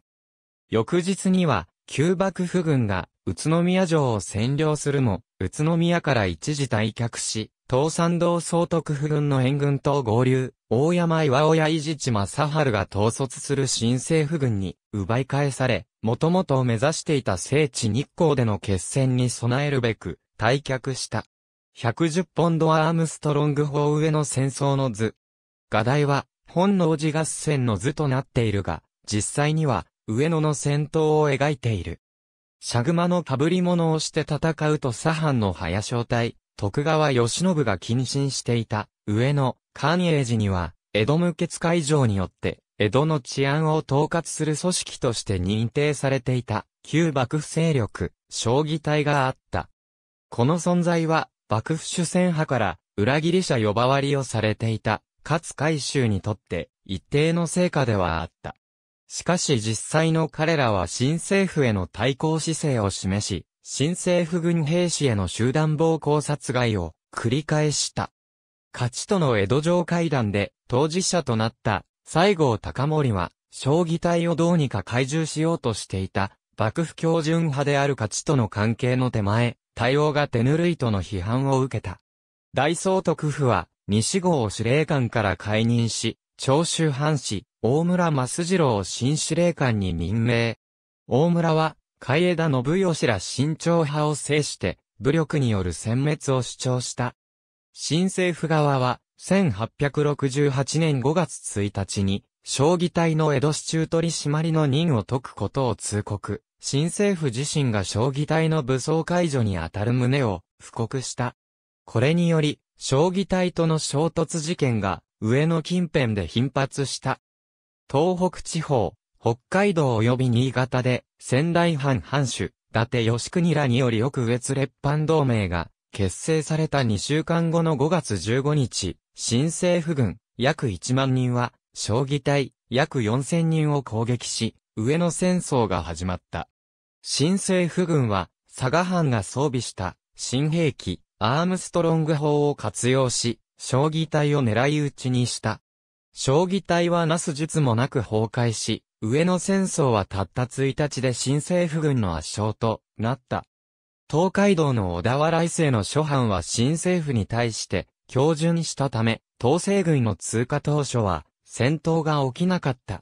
翌日には旧幕府軍が宇都宮城を占領するも、宇都宮から一時退却し、東山道総督府軍の援軍と合流、大山岩親伊地地正春が統率する新政府軍に奪い返され、もともと目指していた聖地日光での決戦に備えるべく、退却した。110ポンドアームストロング砲上の戦争の図。画題は、本能寺合戦の図となっているが、実際には、上野の戦闘を描いている。シャグマの被り物をして戦うと左藩の早正体、徳川慶喜が謹慎していた、上野、寛永寺には、江戸無血会場によって、江戸の治安を統括する組織として認定されていた、旧幕府勢力、将棋隊があった。この存在は、幕府主戦派から、裏切り者呼ばわりをされていた、勝海舟にとって、一定の成果ではあった。しかし実際の彼らは新政府への対抗姿勢を示し、新政府軍兵士への集団暴行殺害を繰り返した。勝ちとの江戸城会談で当事者となった西郷隆盛は、将棋隊をどうにか懐柔しようとしていた、幕府標準派である勝ちとの関係の手前、対応が手ぬるいとの批判を受けた。大総督府は、西郷を司令官から解任し、長州藩士、大村増次郎を新司令官に任命。大村は、海江田信義ら新潮派を制して、武力による殲滅を主張した。新政府側は、1868年5月1日に、将棋隊の江戸市中取締りの任を解くことを通告。新政府自身が将棋隊の武装解除にあたる旨を、布告した。これにより、将棋隊との衝突事件が、上野近辺で頻発した。東北地方、北海道及び新潟で、仙台藩藩主、伊達義国らにより奥越列藩同盟が、結成された2週間後の5月15日、新政府軍、約1万人は、将棋隊、約4000人を攻撃し、上野戦争が始まった。新政府軍は、佐賀藩が装備した、新兵器、アームストロング砲を活用し、将棋隊を狙い撃ちにした。将棋隊はなす術もなく崩壊し、上野戦争はたった1日で新政府軍の圧勝となった。東海道の小田原伊勢の諸藩は新政府に対して標準したため、東西軍の通過当初は戦闘が起きなかった。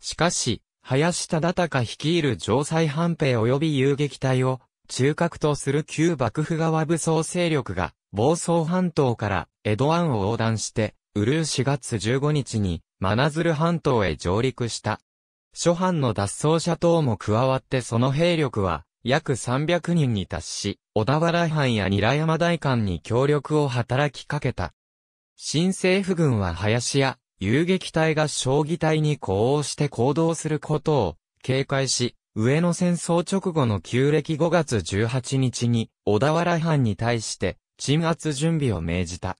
しかし、林忠敬率いる城西藩兵及び遊撃隊を中核とする旧幕府側武装勢力が、暴走半島から江戸湾を横断して、ウルー4月15日に、真鶴半島へ上陸した。諸藩の脱走者等も加わってその兵力は、約300人に達し、小田原藩や韮山大官に協力を働きかけた。新政府軍は林や遊撃隊が将棋隊に呼応して行動することを警戒し、上野戦争直後の旧暦5月18日に、小田原藩に対して、鎮圧準備を命じた。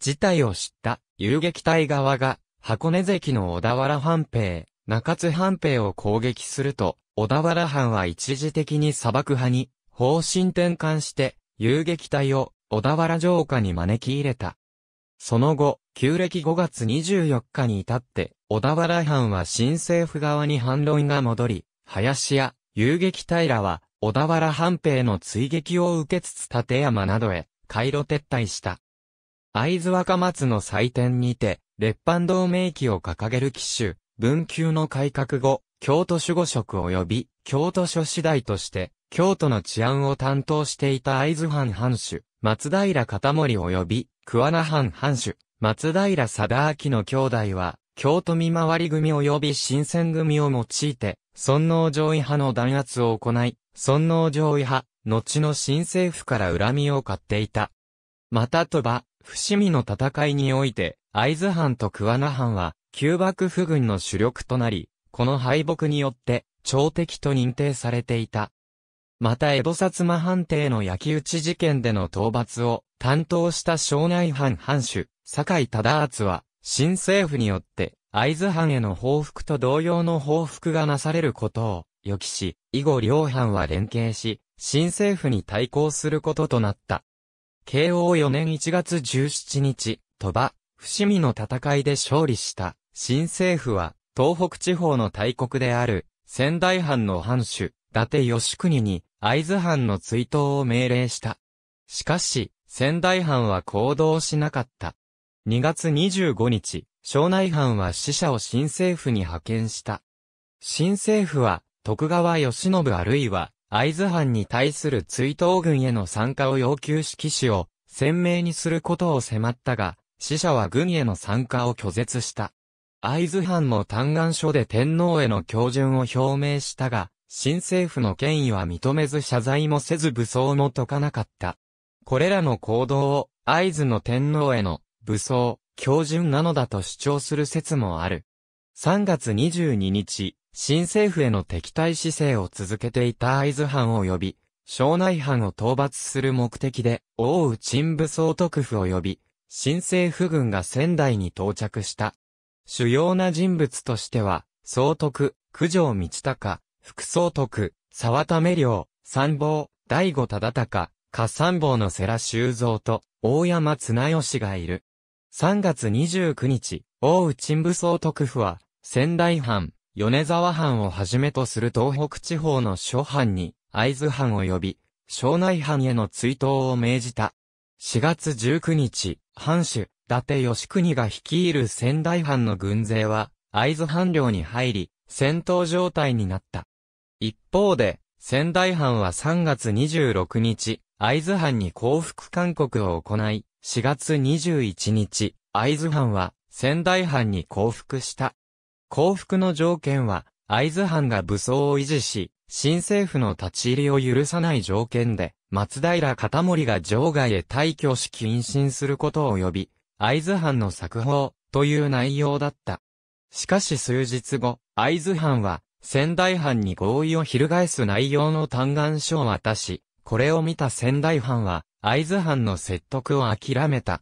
事態を知った遊撃隊側が、箱根関の小田原藩兵、中津藩兵を攻撃すると、小田原藩は一時的に砂漠派に方針転換して遊撃隊を小田原城下に招き入れた。その後、旧暦5月24日に至って、小田原藩は新政府側に反論が戻り、林や遊撃平は、小田原藩兵の追撃を受けつつ立山などへ、回路撤退した。会津若松の祭典にて、列藩同盟旗を掲げる騎手、文久の改革後、京都守護職及び、京都諸次第として、京都の治安を担当していた会津藩藩主、松平片森及び、桑名藩藩主、松平貞明の兄弟は、京都見回り組及び新選組を用いて、尊王攘夷派の弾圧を行い、尊王攘夷派、後の新政府から恨みを買っていた。また鳥羽、伏見の戦いにおいて、会津藩と桑名藩は、旧幕府軍の主力となり、この敗北によって、朝敵と認定されていた。また江戸薩摩藩邸の焼き討ち事件での討伐を担当した庄内藩藩主、酒井忠厚は、新政府によって会津藩への報復と同様の報復がなされることを予期し、以後両藩は連携し、新政府に対抗することとなった。慶応4年1月17日、鳥羽、伏見の戦いで勝利した新政府は、東北地方の大国である仙台藩の藩主、伊達義国に会津藩の追悼を命令した。しかし、仙台藩は行動しなかった。2月25日、省内藩は死者を新政府に派遣した。新政府は、徳川慶喜あるいは、会津藩に対する追悼軍への参加を要求し騎士を鮮明にすることを迫ったが、死者は軍への参加を拒絶した。会津藩も嘆願書で天皇への教順を表明したが、新政府の権威は認めず謝罪もせず武装も解かなかった。これらの行動を、会津の天皇への武装、標準なのだと主張する説もある。3月22日、新政府への敵対姿勢を続けていた合津藩及び、庄内藩を討伐する目的で、大内陳武総督府及び、新政府軍が仙台に到着した。主要な人物としては、総督、九条道隆、副総督、沢田明良、参謀、大悟忠隆、加参謀の世良修造と、大山綱吉がいる。3月29日、大内陳武総督府は、仙台藩、米沢藩をはじめとする東北地方の諸藩に、会津藩を呼び、庄内藩への追悼を命じた。4月19日、藩主、伊達義国が率いる仙台藩の軍勢は、会津藩領に入り、戦闘状態になった。一方で、仙台藩は3月26日、会津藩に降伏勧告を行い、4月21日、会津藩は仙台藩に降伏した。降伏の条件は、会津藩が武装を維持し、新政府の立ち入りを許さない条件で、松平片森が場外へ退去し謹慎することを呼び、会津藩の作法という内容だった。しかし数日後、会津藩は仙台藩に合意を翻す内容の嘆願書を渡し、これを見た仙台藩は会津藩の説得を諦めた。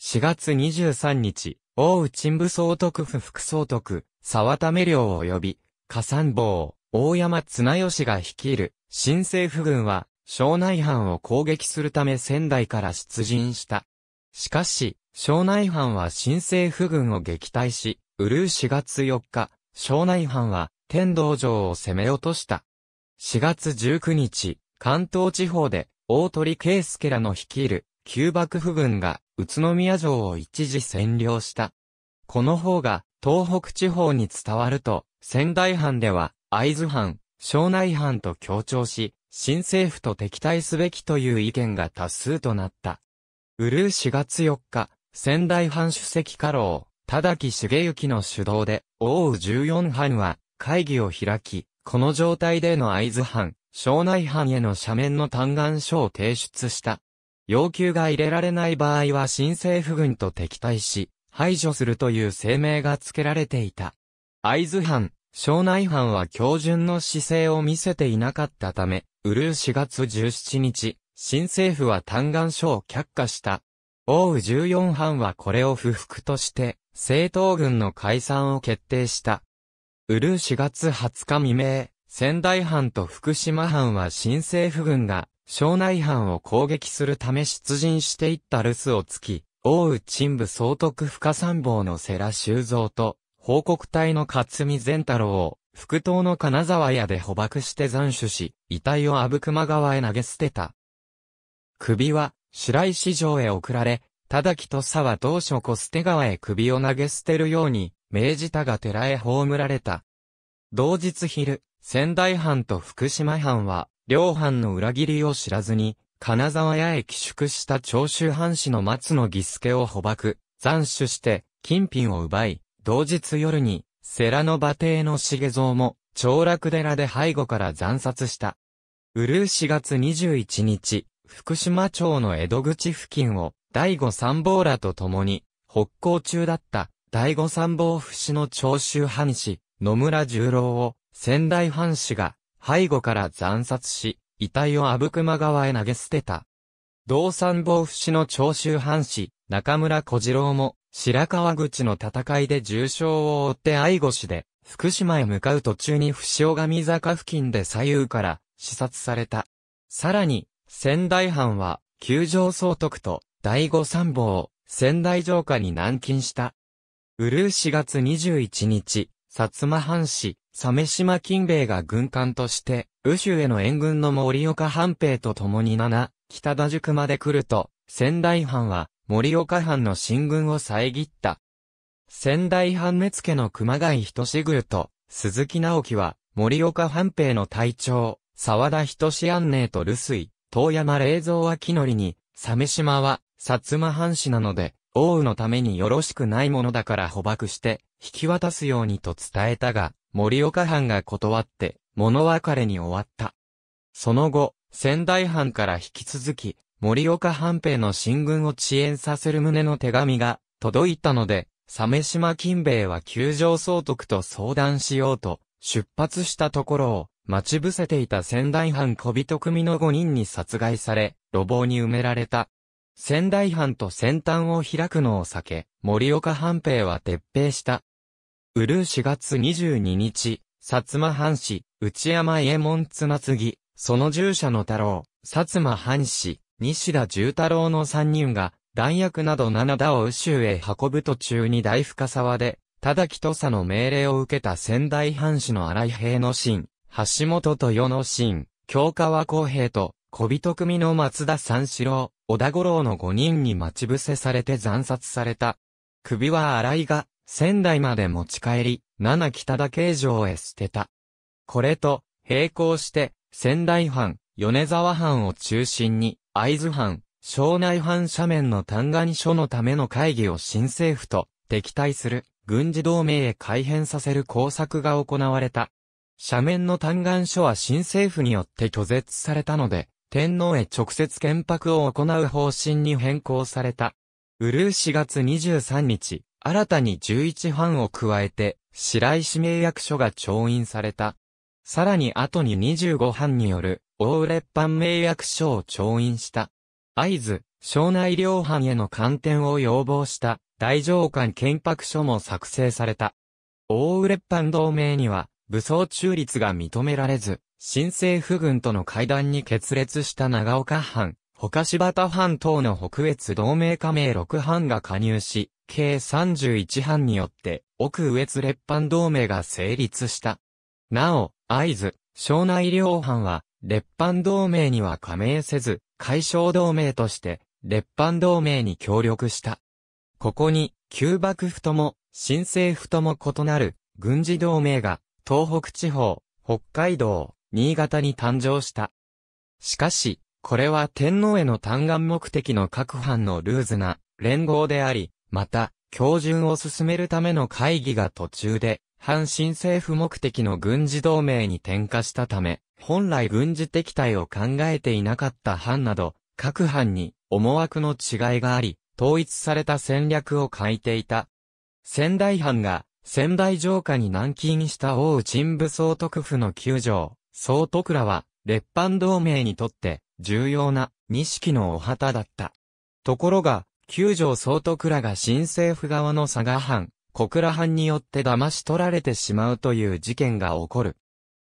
4月23日、大内武部総督府副総督、沢田目良を呼び、加山坊、大山綱吉が率いる、新政府軍は、庄内藩を攻撃するため仙台から出陣した。しかし、庄内藩は新政府軍を撃退し、うるう4月4日、庄内藩は、天道城を攻め落とした。4月19日、関東地方で、大鳥圭介らの率いる旧幕府軍が宇都宮城を一時占領した。この方が東北地方に伝わると、仙台藩では会津藩、庄内藩と協調し、新政府と敵対すべきという意見が多数となった。うるう4月4日、仙台藩主席家老、田崎茂之の主導で、大羽14藩は会議を開き、この状態での会津藩、省内藩への斜面の嘆願書を提出した。要求が入れられない場合は新政府軍と敵対し、排除するという声明が付けられていた。会津藩、省内藩は標準の姿勢を見せていなかったため、ウるー4月17日、新政府は嘆願書を却下した。王羽14藩はこれを不服として、政党軍の解散を決定した。ウるー4月20日未明、仙台藩と福島藩は新政府軍が、庄内藩を攻撃するため出陣していった留守をつき、大内陳部総督深参謀の世良修造と、報告隊の勝見善太郎を、福島の金沢屋で捕獲して斬首し、遺体を阿武隈川へ投げ捨てた。首は、白石城へ送られ、忠木と佐は当初小捨川へ首を投げ捨てるように、明治たが寺へ葬られた。同日昼、仙台藩と福島藩は、両藩の裏切りを知らずに、金沢屋へ寄宿した長州藩士の松野義助を捕獲、斬首して、金品を奪い、同日夜に、世良の馬邸の重蔵も、長楽寺で背後から斬殺した。うるう4月21日、福島町の江戸口付近を、第五参謀らと共に、北行中だった、第五参謀不死の長州藩士、野村十郎を、仙台藩士が背後から残殺し、遺体を阿武隈川へ投げ捨てた。道三坊不死の長州藩士、中村小次郎も、白川口の戦いで重傷を負って愛護市で、福島へ向かう途中に不死神坂付近で左右から視察された。さらに、仙台藩は、九条総督と第五参謀を仙台城下に軟禁した。うるう4月21日、薩摩藩士、鮫島金兵衛が軍艦として、宇州への援軍の森岡藩兵と共に7、北田宿まで来ると、仙台藩は、森岡藩の進軍を遮った。仙台藩目付の熊谷仁宮と、鈴木直樹は、森岡藩兵の隊長、沢田仁安寧と留水、遠山霊蔵は木のりに、鮫島は、薩摩藩士なので、王のためによろしくないものだから捕獲して、引き渡すようにと伝えたが、森岡藩が断って、物別れに終わった。その後、仙台藩から引き続き、盛岡藩兵の進軍を遅延させる旨の手紙が届いたので、鮫島金兵衛は球城総督と相談しようと、出発したところを、待ち伏せていた仙台藩小人組の5人に殺害され、路傍に埋められた。仙台藩と先端を開くのを避け、盛岡藩兵は撤兵した。うるう4月22日、薩摩藩士、内山家門綱継、ぎ、その従者の太郎、薩摩藩士、西田重太郎の三人が、弾薬など七打を宇宙へ運ぶ途中に大深沢で、忠きと佐の命令を受けた仙台藩士の荒井平の神、橋本と世の神、京川公平と、小人組の松田三四郎、小田五郎の五人に待ち伏せされて斬殺された。首は荒井が、仙台まで持ち帰り、七北田形城へ捨てた。これと、並行して、仙台藩、米沢藩を中心に、会津藩、庄内藩斜面の単眼書のための会議を新政府と敵対する軍事同盟へ改変させる工作が行われた。斜面の単眼書は新政府によって拒絶されたので、天皇へ直接建白を行う方針に変更された。うるう4月23日、新たに11班を加えて、白石名役所が調印された。さらに後に25班による、大列藩名役所を調印した。合図、省内両藩への観点を要望した、大上官憲白書も作成された。大列藩同盟には、武装中立が認められず、新政府軍との会談に決裂した長岡藩、他柴田藩等の北越同盟加盟6藩が加入し、計31藩によって、奥越列藩同盟が成立した。なお、会津、庄内両藩は、列藩同盟には加盟せず、解消同盟として、列藩同盟に協力した。ここに、旧幕府とも、新政府とも異なる、軍事同盟が、東北地方、北海道、新潟に誕生した。しかし、これは天皇への嘆願目的の各藩のルーズな連合であり、また、標準を進めるための会議が途中で、阪新政府目的の軍事同盟に転化したため、本来軍事敵対を考えていなかった藩など、各藩に思惑の違いがあり、統一された戦略を書いていた。仙台藩が仙台城下に軟禁した王陳武総督府の九条、総督らは、列藩同盟にとって重要な錦のお旗だった。ところが、九条総督らが新政府側の佐賀藩、小倉藩によって騙し取られてしまうという事件が起こる。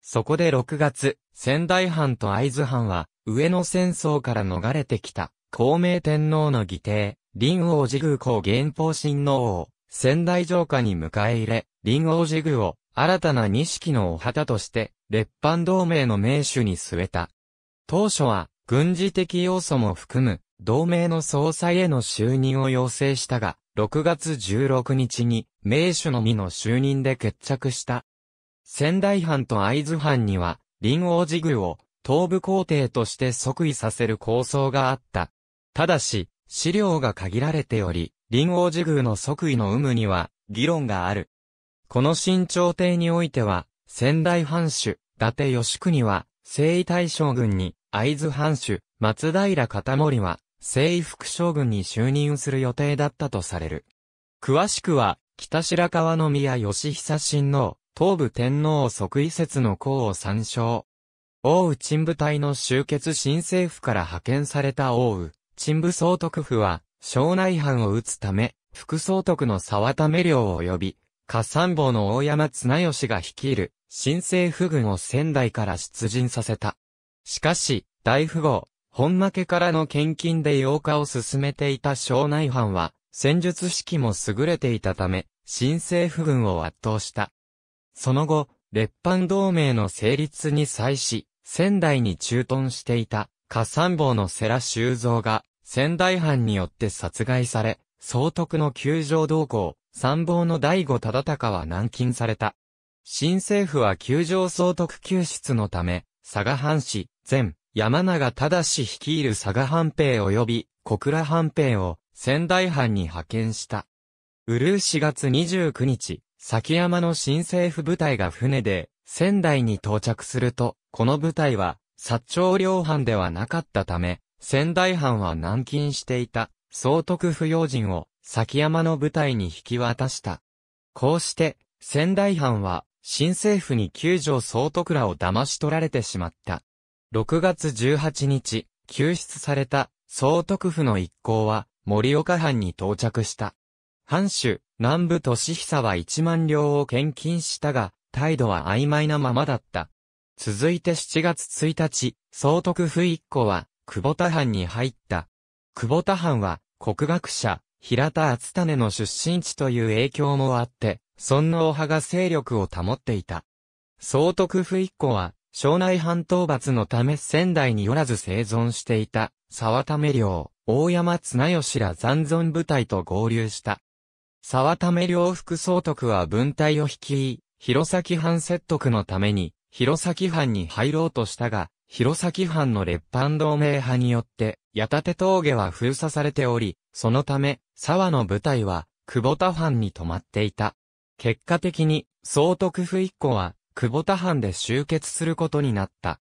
そこで6月、仙台藩と会津藩は、上野戦争から逃れてきた、孔明天皇の義弟、林王寺宮公元法親王を、仙台城下に迎え入れ、林王寺宮を、新たな錦のお旗として、列藩同盟の名手に据えた。当初は、軍事的要素も含む、同盟の総裁への就任を要請したが、6月16日に、名手のみの就任で決着した。仙台藩と会津藩には、林王寺宮を、東部皇帝として即位させる構想があった。ただし、資料が限られており、林王寺宮の即位の有無には、議論がある。この新朝廷においては、仙台藩主、伊達義国は、征夷大将軍に、会津藩主、松平片森は、征夷副将軍に就任する予定だったとされる。詳しくは、北白川宮義久親王、東武天皇即位説の項を参照。王宇鎮部隊の集結新政府から派遣された王宇、鎮部総督府は、庄内藩を撃つため、副総督の沢田目良を呼び、加三坊の大山綱吉が率いる、新政府軍を仙台から出陣させた。しかし、大富豪、本負けからの献金で洋化を進めていた庄内藩は、戦術式も優れていたため、新政府軍を圧倒した。その後、列藩同盟の成立に際し、仙台に駐屯していた、火山坊の世良修造が、仙台藩によって殺害され、総督の球場同行、参謀の第五忠隆は軟禁された。新政府は球場総督救出のため、佐賀藩士、前、山だ忠率いる佐賀藩兵及び小倉藩兵を仙台藩に派遣した。うるう4月29日、崎山の新政府部隊が船で仙台に到着すると、この部隊は、薩長領藩ではなかったため、仙台藩は軟禁していた、総督不要人を、崎山の部隊に引き渡した。こうして、仙台藩は、新政府に九条総督らを騙し取られてしまった。6月18日、救出された総督府の一行は森岡藩に到着した。藩主、南部俊久は1万両を献金したが、態度は曖昧なままだった。続いて7月1日、総督府一行は、久保田藩に入った。久保田藩は、国学者、平田厚種の出身地という影響もあって、尊王派が勢力を保っていた。総督府一個は、庄内半討伐のため仙台によらず生存していた、沢為領、大山綱吉ら残存部隊と合流した。沢為領副総督は分隊を率い、弘前藩説得のために、弘前藩に入ろうとしたが、弘前藩の列藩同盟派によって、八立峠は封鎖されており、そのため、沢の部隊は、久保田藩に泊まっていた。結果的に、総督府一個は、久保田藩で集結することになった。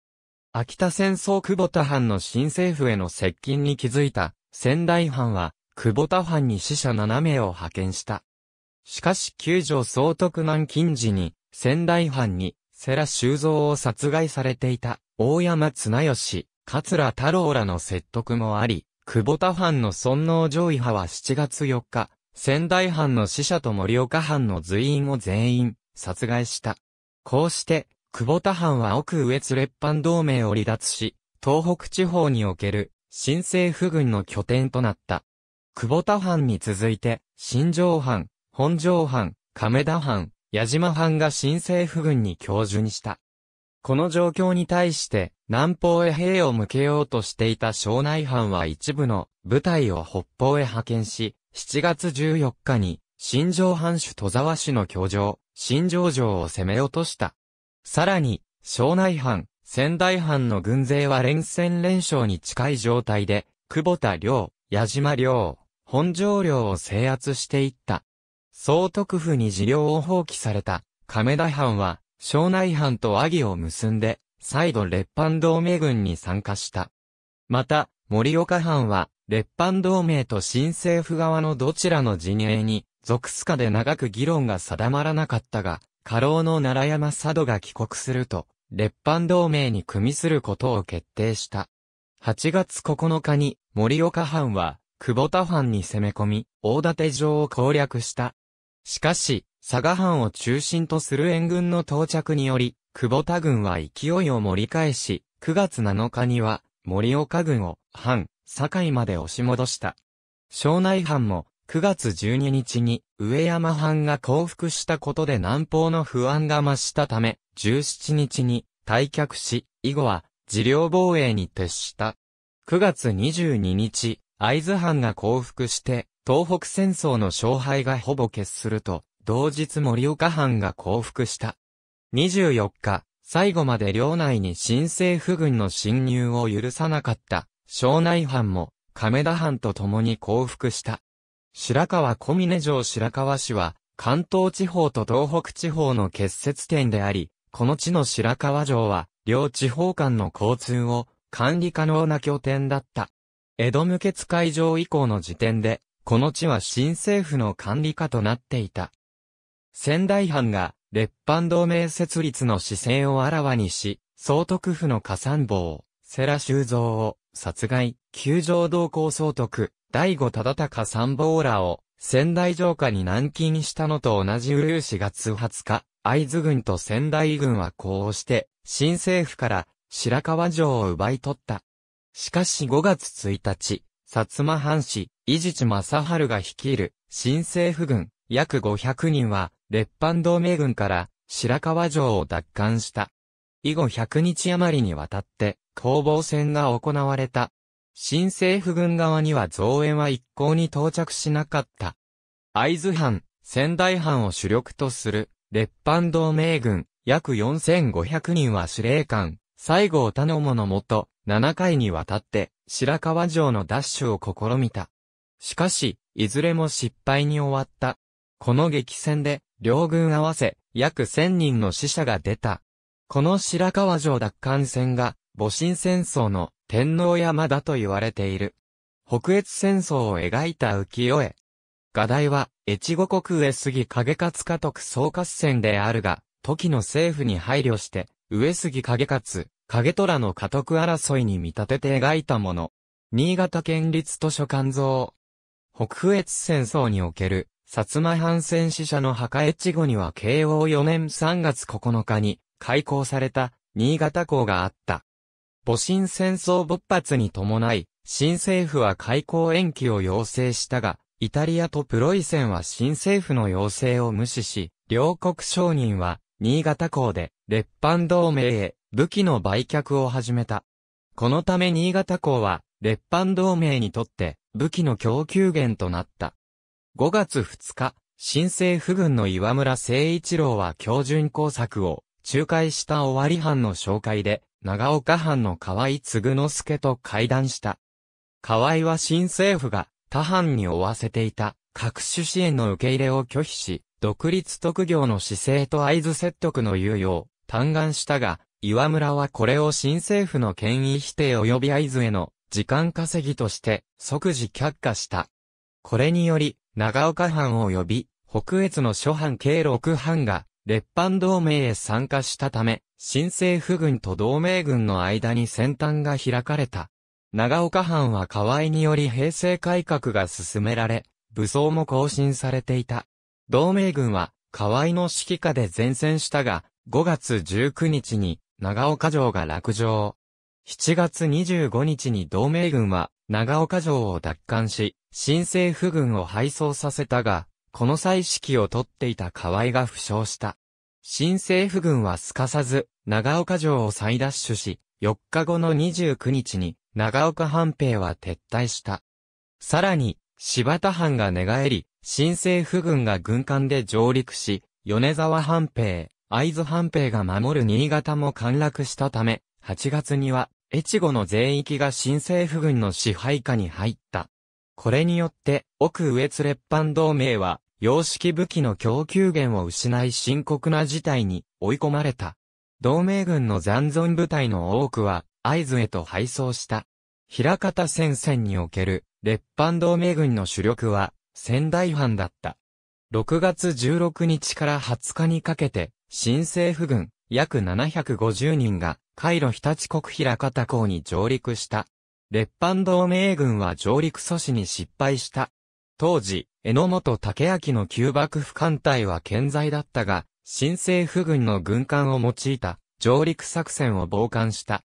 秋田戦争久保田藩の新政府への接近に気づいた、仙台藩は、久保田藩に死者7名を派遣した。しかし九条総督南京時に、仙台藩に、世良修造を殺害されていた、大山綱吉、桂太郎らの説得もあり、久保田藩の尊王上位派は7月4日、仙台藩の死者と盛岡藩の随員を全員殺害した。こうして、久保田藩は奥上津列藩同盟を離脱し、東北地方における新政府軍の拠点となった。久保田藩に続いて、新城藩、本城藩、亀田藩、矢島藩が新政府軍に教授にした。この状況に対して、南方へ兵を向けようとしていた庄内藩は一部の部隊を北方へ派遣し、7月14日に、新城藩主戸沢市の居城、新城城を攻め落とした。さらに、庄内藩、仙台藩の軍勢は連戦連勝に近い状態で、久保田領、矢島領、本城領を制圧していった。総督府に事領を放棄された、亀田藩は、庄内藩と和議を結んで、再度列藩同盟軍に参加した。また、森岡藩は、列藩同盟と新政府側のどちらの陣営に、属すかで長く議論が定まらなかったが、過労の奈良山佐渡が帰国すると、列藩同盟に組みすることを決定した。8月9日に、森岡藩は、久保田藩に攻め込み、大館城を攻略した。しかし、佐賀藩を中心とする援軍の到着により、久保田軍は勢いを盛り返し、9月7日には、森岡軍を、藩、堺まで押し戻した。庄内藩も、9月12日に、上山藩が降伏したことで南方の不安が増したため、17日に、退却し、以後は、自領防衛に徹した。9月22日、会津藩が降伏して、東北戦争の勝敗がほぼ決すると、同日森岡藩が降伏した。24日、最後まで領内に新政府軍の侵入を許さなかった、庄内藩も、亀田藩と共に降伏した。白川小峰城白川市は、関東地方と東北地方の結節点であり、この地の白川城は、両地方間の交通を管理可能な拠点だった。江戸無血会場以降の時点で、この地は新政府の管理下となっていた。仙台藩が、列藩同盟設立の姿勢をあらわにし、総督府の加山坊、世良修造を、殺害、九条同行総督、第五忠高参謀らを、仙台城下に軟禁したのと同じウルー4月20日、会津軍と仙台軍はこうして、新政府から白川城を奪い取った。しかし5月1日、薩摩藩士、伊地知正春が率いる、新政府軍、約500人は、列藩同盟軍から、白川城を奪還した。以後100日余りにわたって、攻防戦が行われた。新政府軍側には増援は一向に到着しなかった。会津藩、仙台藩を主力とする、列藩同盟軍、約4500人は司令官、西郷頼母のもと、7回にわたって、白川城の奪取を試みた。しかし、いずれも失敗に終わった。この激戦で、両軍合わせ、約千人の死者が出た。この白川城奪還戦が、戊辰戦争の天皇山だと言われている。北越戦争を描いた浮世絵。画題は、越後国上杉影勝家督総合戦であるが、時の政府に配慮して、上杉影勝、影虎の家督争いに見立てて描いたもの。新潟県立図書館像。北越戦争における、薩摩藩戦死者の墓越後には慶応4年3月9日に開港された新潟港があった。戊辰戦争勃発に伴い、新政府は開港延期を要請したが、イタリアとプロイセンは新政府の要請を無視し、両国商人は、新潟港で、列藩同盟へ武器の売却を始めた。このため新潟港は、列藩同盟にとって武器の供給源となった。5月2日、新政府軍の岩村誠一郎は標準工作を仲介した終わり藩の紹介で、長岡藩の河合嗣之助と会談した。河合は新政府が他藩に追わせていた各種支援の受け入れを拒否し、独立特業の姿勢と合図説得の猶予を嘆願したが、岩村はこれを新政府の権威否定及び合図への時間稼ぎとして即時却下した。これにより、長岡藩及び北越の諸藩計6藩が列藩同盟へ参加したため、新政府軍と同盟軍の間に先端が開かれた。長岡藩は河合により平成改革が進められ、武装も更新されていた。同盟軍は河合の指揮下で前線したが、5月19日に長岡城が落城。7月25日に同盟軍は長岡城を奪還し、新政府軍を敗走させたが、この際指揮を取っていた河合が負傷した。新政府軍はすかさず、長岡城を再奪取し、4日後の29日に、長岡藩兵は撤退した。さらに、柴田藩が寝返り、新政府軍が軍艦で上陸し、米沢藩兵、会津藩兵が守る新潟も陥落したため、8月には、越後の全域が新政府軍の支配下に入った。これによって、奥上津列藩同盟は、洋式武器の供給源を失い深刻な事態に追い込まれた。同盟軍の残存部隊の多くは、合図へと敗走した。平方戦線における、列藩同盟軍の主力は、仙台藩だった。6月16日から20日にかけて、新政府軍、約750人が、カイロ日立国平方港に上陸した。列藩同盟軍は上陸阻止に失敗した。当時、榎本武明の旧幕府艦隊は健在だったが、新政府軍の軍艦を用いた上陸作戦を傍観した。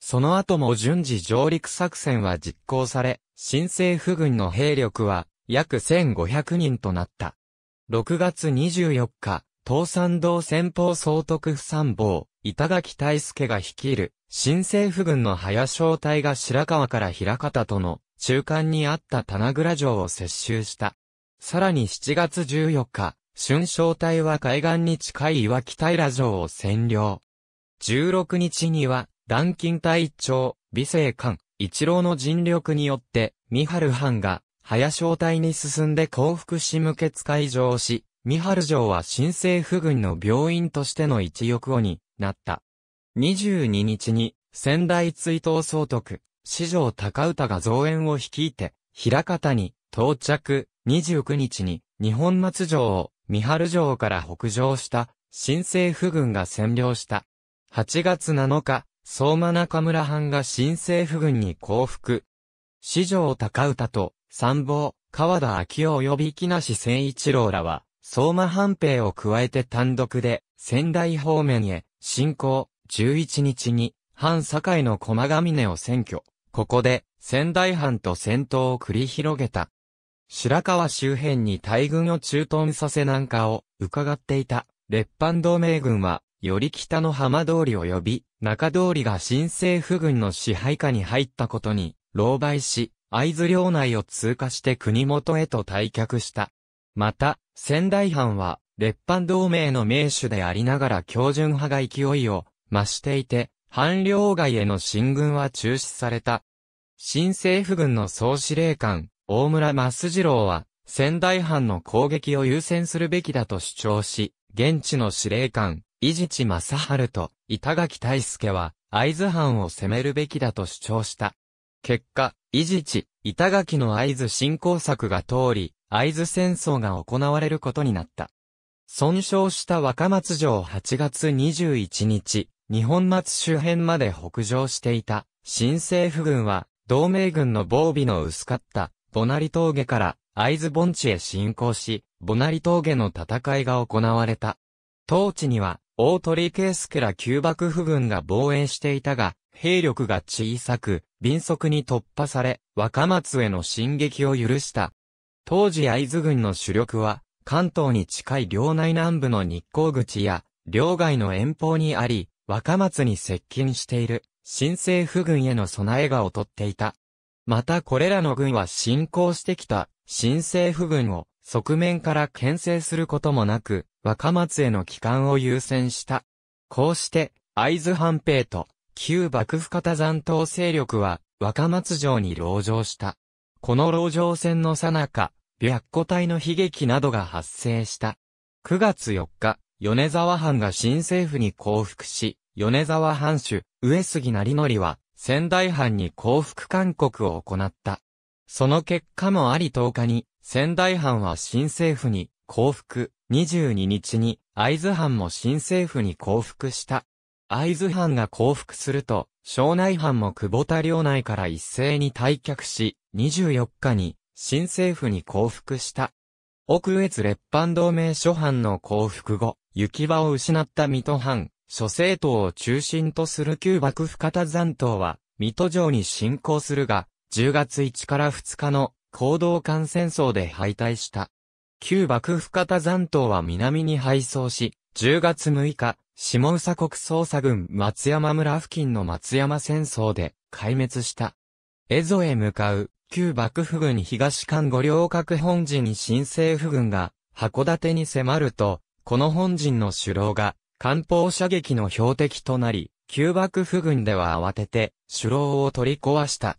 その後も順次上陸作戦は実行され、新政府軍の兵力は約1500人となった。6月24日、東山道先方総督府参謀、板垣大助が率いる、新政府軍の早小隊が白川から平方との中間にあった棚倉城を接収した。さらに7月14日、春小隊は海岸に近い岩木平城を占領。16日には、断金隊一丁、美生館、一郎の尽力によって、三春藩が、早正隊に進んで降伏し無血場をし、三春城は新政府軍の病院としての一翼をになった。22日に、仙台追悼総督、四条高歌が増援を率いて、平方に到着、29日に、日本松城を三春城から北上した新政府軍が占領した。8月7日、相馬中村藩が新政府軍に降伏。四条高歌と参謀、川田昭夫及び木梨千一郎らは、相馬半兵を加えて単独で、仙台方面へ、進行、11日に、反堺の駒ヶ峰を占拠。ここで、仙台藩と戦闘を繰り広げた。白川周辺に大軍を駐屯させ南下を伺っていた列藩同盟軍は、より北の浜通り及び中通りが新政府軍の支配下に入ったことに、狼狽し、会津領内を通過して国元へと退却した。また、仙台藩は、列藩同盟の名手でありながら標準派が勢いを増していて、藩領外への進軍は中止された。新政府軍の総司令官、大村増次郎は、仙台藩の攻撃を優先するべきだと主張し、現地の司令官、伊地知正春と板垣大輔は、会津藩を攻めるべきだと主張した。結果、持地板垣の合図振興策が通り、合図戦争が行われることになった。損傷した若松城8月21日、日本松周辺まで北上していた、新政府軍は、同盟軍の防備の薄かった、ボナリ峠から、会津盆地へ侵攻し、ボナリ峠の戦いが行われた。当地には、大鳥圭介ら旧幕府軍が防衛していたが、兵力が小さく、敏速に突破され、若松への進撃を許した。当時会津軍の主力は、関東に近い領内南部の日光口や、領外の遠方にあり、若松に接近している、新政府軍への備えが劣っていた。またこれらの軍は進行してきた、新政府軍を、側面から牽制することもなく、若松への帰還を優先した。こうして、会津半兵と旧幕府方残党勢力は若松城に籠城した。この籠城戦の最中、白虎隊の悲劇などが発生した。9月4日、米沢藩が新政府に降伏し、米沢藩主、上杉成則は、仙台藩に降伏勧告を行った。その結果もあり10日に、仙台藩は新政府に降伏、22日に、会津藩も新政府に降伏した。会津藩が降伏すると、庄内藩も久保田領内から一斉に退却し、24日に新政府に降伏した。奥越列藩同盟諸藩の降伏後、行き場を失った水戸藩、諸政党を中心とする旧幕府方残党は、水戸城に侵攻するが、10月1から2日の行動艦戦争で敗退した。旧幕府方残党は南に敗走し、10月6日、下宇佐国捜査軍松山村付近の松山戦争で壊滅した。蝦夷へ向かう旧幕府軍東艦五稜郭本陣に新政府軍が函館に迫ると、この本陣の首脳が艦砲射撃の標的となり、旧幕府軍では慌てて首脳を取り壊した。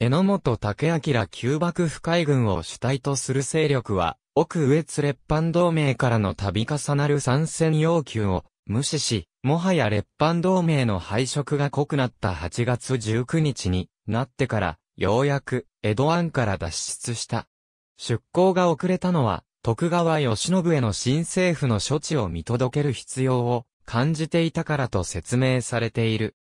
榎本武明旧幕府海軍を主体とする勢力は、奥上津列藩同盟からの度重なる参戦要求を無視し、もはや列藩同盟の配色が濃くなった8月19日になってから、ようやく江戸湾から脱出した。出港が遅れたのは、徳川慶喜への新政府の処置を見届ける必要を感じていたからと説明されている。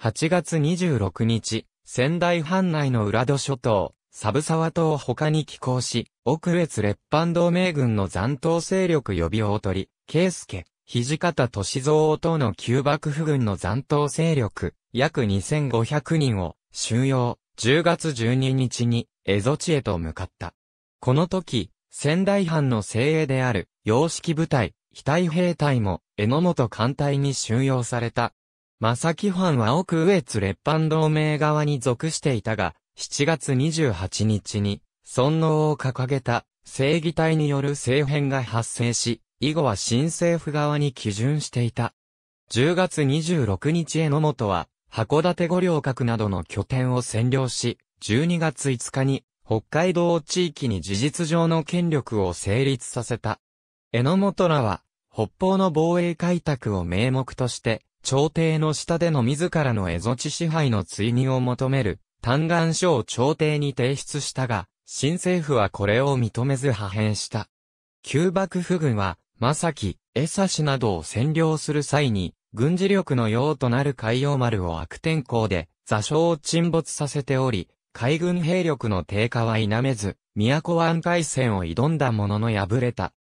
8月26日、仙台藩内の浦戸諸島、サブサワ島を他に寄港し、奥越列藩同盟軍の残党勢力予備を取り、ス介、土方歳三等の旧幕府軍の残党勢力、約2500人を収容、10月12日に、江戸地へと向かった。この時、仙台藩の精鋭である、洋式部隊、非対兵隊も、榎本艦隊に収容された。正木藩は奥上津列藩同盟側に属していたが、7月28日に、尊王を掲げた、正義隊による政変が発生し、以後は新政府側に基準していた。10月26日榎本は、函館五稜郭などの拠点を占領し、12月5日に、北海道地域に事実上の権力を成立させた。榎本らは、北方の防衛開拓を名目として、朝廷の下での自らの蝦夷地支配の追認を求める、嘆願書を朝廷に提出したが、新政府はこれを認めず破片した。旧幕府軍は、正木、江差などを占領する際に、軍事力の用となる海洋丸を悪天候で座礁を沈没させており、海軍兵力の低下は否めず、都湾海戦を挑んだものの敗れた。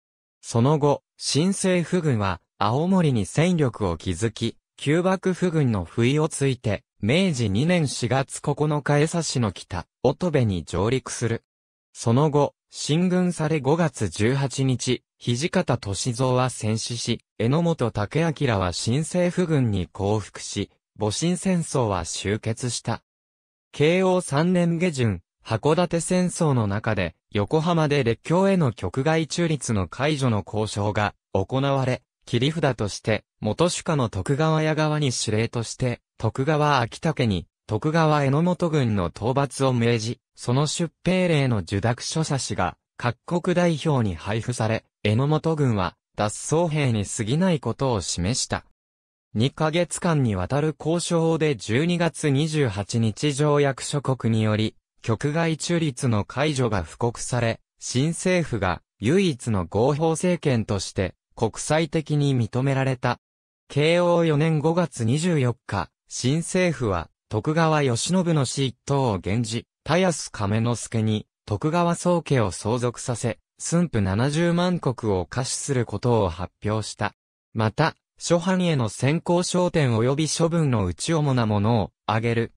その後、新政府軍は青森に戦力を築き、旧幕府軍の不意をついて、明治2年4月9日江差の北、乙部に上陸する。その後、進軍され5月18日、土方歳三は戦死し、榎本武明は新政府軍に降伏し、戊辰戦争は終結した。慶応3年下旬、函館戦争の中で、横浜で列強への局外中立の解除の交渉が行われ、切り札として、元主家の徳川屋側に司令として、徳川秋武に、徳川榎本軍の討伐を命じ、その出兵令の受諾書差しが、各国代表に配布され、榎本軍は脱走兵に過ぎないことを示した。2ヶ月間にわたる交渉で12月28日条約諸国により、局外中立の解除が布告され、新政府が唯一の合法政権として国際的に認められた。慶応4年5月24日、新政府は徳川義信の死一等を源氏、田安亀之助に徳川宗家を相続させ、寸府70万国を可視することを発表した。また、諸藩への先行商店及び処分の内主なものを挙げる。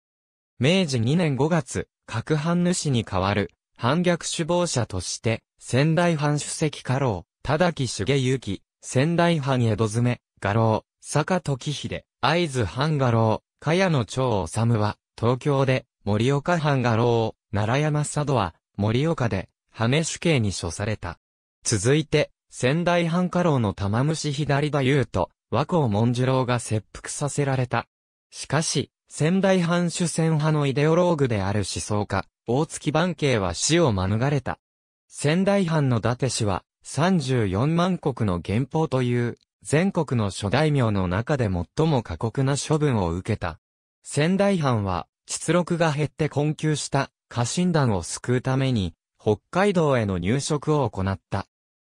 明治2年5月、各藩主に代わる、反逆首謀者として、仙台藩主席家老、忠木重幸、仙台藩江戸詰め、画老、坂時秀、合津藩画老、茅野長治は、東京で、森岡藩画老、奈良山佐渡は、盛岡で、羽根主刑に処された。続いて、仙台藩家老の玉虫左田優と、和光文次郎が切腹させられた。しかし、仙台藩主戦派のイデオローグである思想家、大月番慶は死を免れた。仙台藩の伊達氏は、34万国の元宝という、全国の諸大名の中で最も過酷な処分を受けた。仙台藩は、実録が減って困窮した家臣団を救うために、北海道への入植を行った。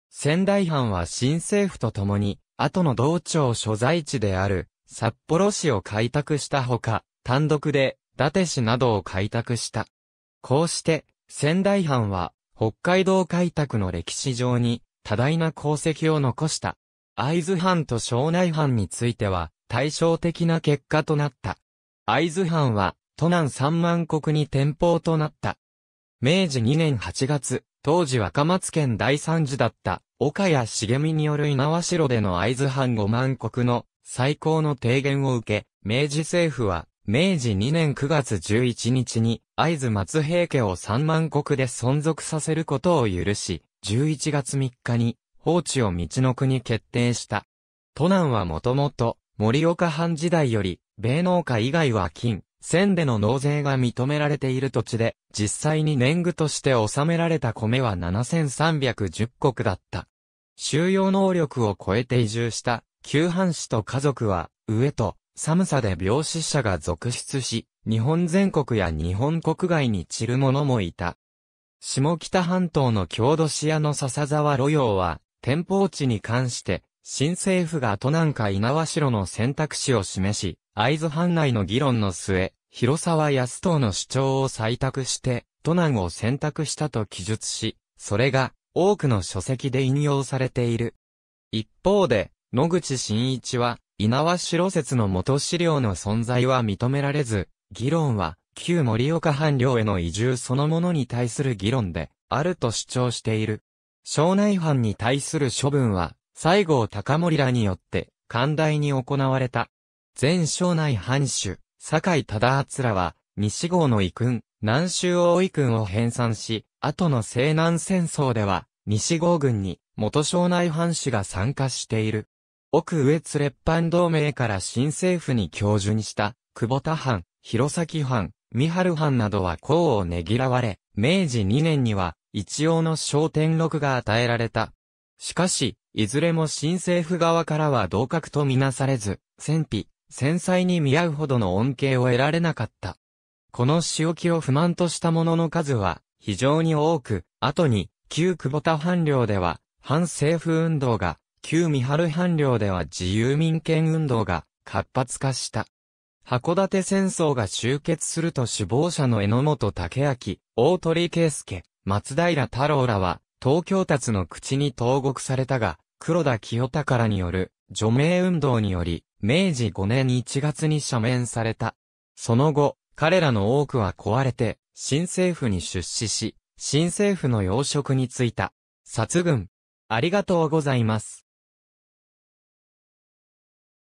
仙台藩は新政府と共に、後の道庁所在地である、札幌市を開拓したほか、単独で、伊達市などを開拓した。こうして、仙台藩は、北海道開拓の歴史上に、多大な功績を残した。会津藩と庄内藩については、対照的な結果となった。会津藩は、都南三万国に天保となった。明治2年8月、当時若松県大三次だった岡谷茂美による稲和城での会津藩五万国の最高の提言を受け、明治政府は明治2年9月11日に会津松平家を三万国で存続させることを許し、11月3日に放置を道の国決定した。都南はもともと森岡藩時代より、米農家以外は金、線での納税が認められている土地で、実際に年貢として納められた米は7310石だった。収容能力を超えて移住した、旧藩士と家族は、上と、寒さで病死者が続出し、日本全国や日本国外に散る者もいた。下北半島の郷土市屋の笹沢路用は、天保地に関して、新政府が都南かわしろの選択肢を示し、会津藩内の議論の末、広沢康藤の主張を採択して、都南を選択したと記述し、それが多くの書籍で引用されている。一方で、野口真一は、稲葉城説の元資料の存在は認められず、議論は、旧盛岡藩領への移住そのものに対する議論で、あると主張している。省内藩に対する処分は、西郷隆盛らによって、寛大に行われた。前省内藩主、坂井忠厚らは、西郷の遺訓、南州大遺訓を編纂し、後の西南戦争では、西郷軍に、元省内藩主が参加している。奥上津列藩同盟から新政府に教授にした、久保田藩、弘前藩、三春藩などは功をねぎらわれ、明治2年には、一応の昇天禄が与えられた。しかし、いずれも新政府側からは同格とみなされず、戦費、繊細に見合うほどの恩恵を得られなかった。この仕置きを不満とした者の数は非常に多く、後に旧久保田藩領では反政府運動が、旧三春藩領では自由民権運動が活発化した。函館戦争が終結すると首謀者の榎本武明、大鳥圭介、松平太郎らは、東京達の口に投獄されたが、黒田清隆による除名運動により、明治5年1月に赦免された。その後、彼らの多くは壊れて、新政府に出資し、新政府の要職に就いた。殺軍。ありがとうございます。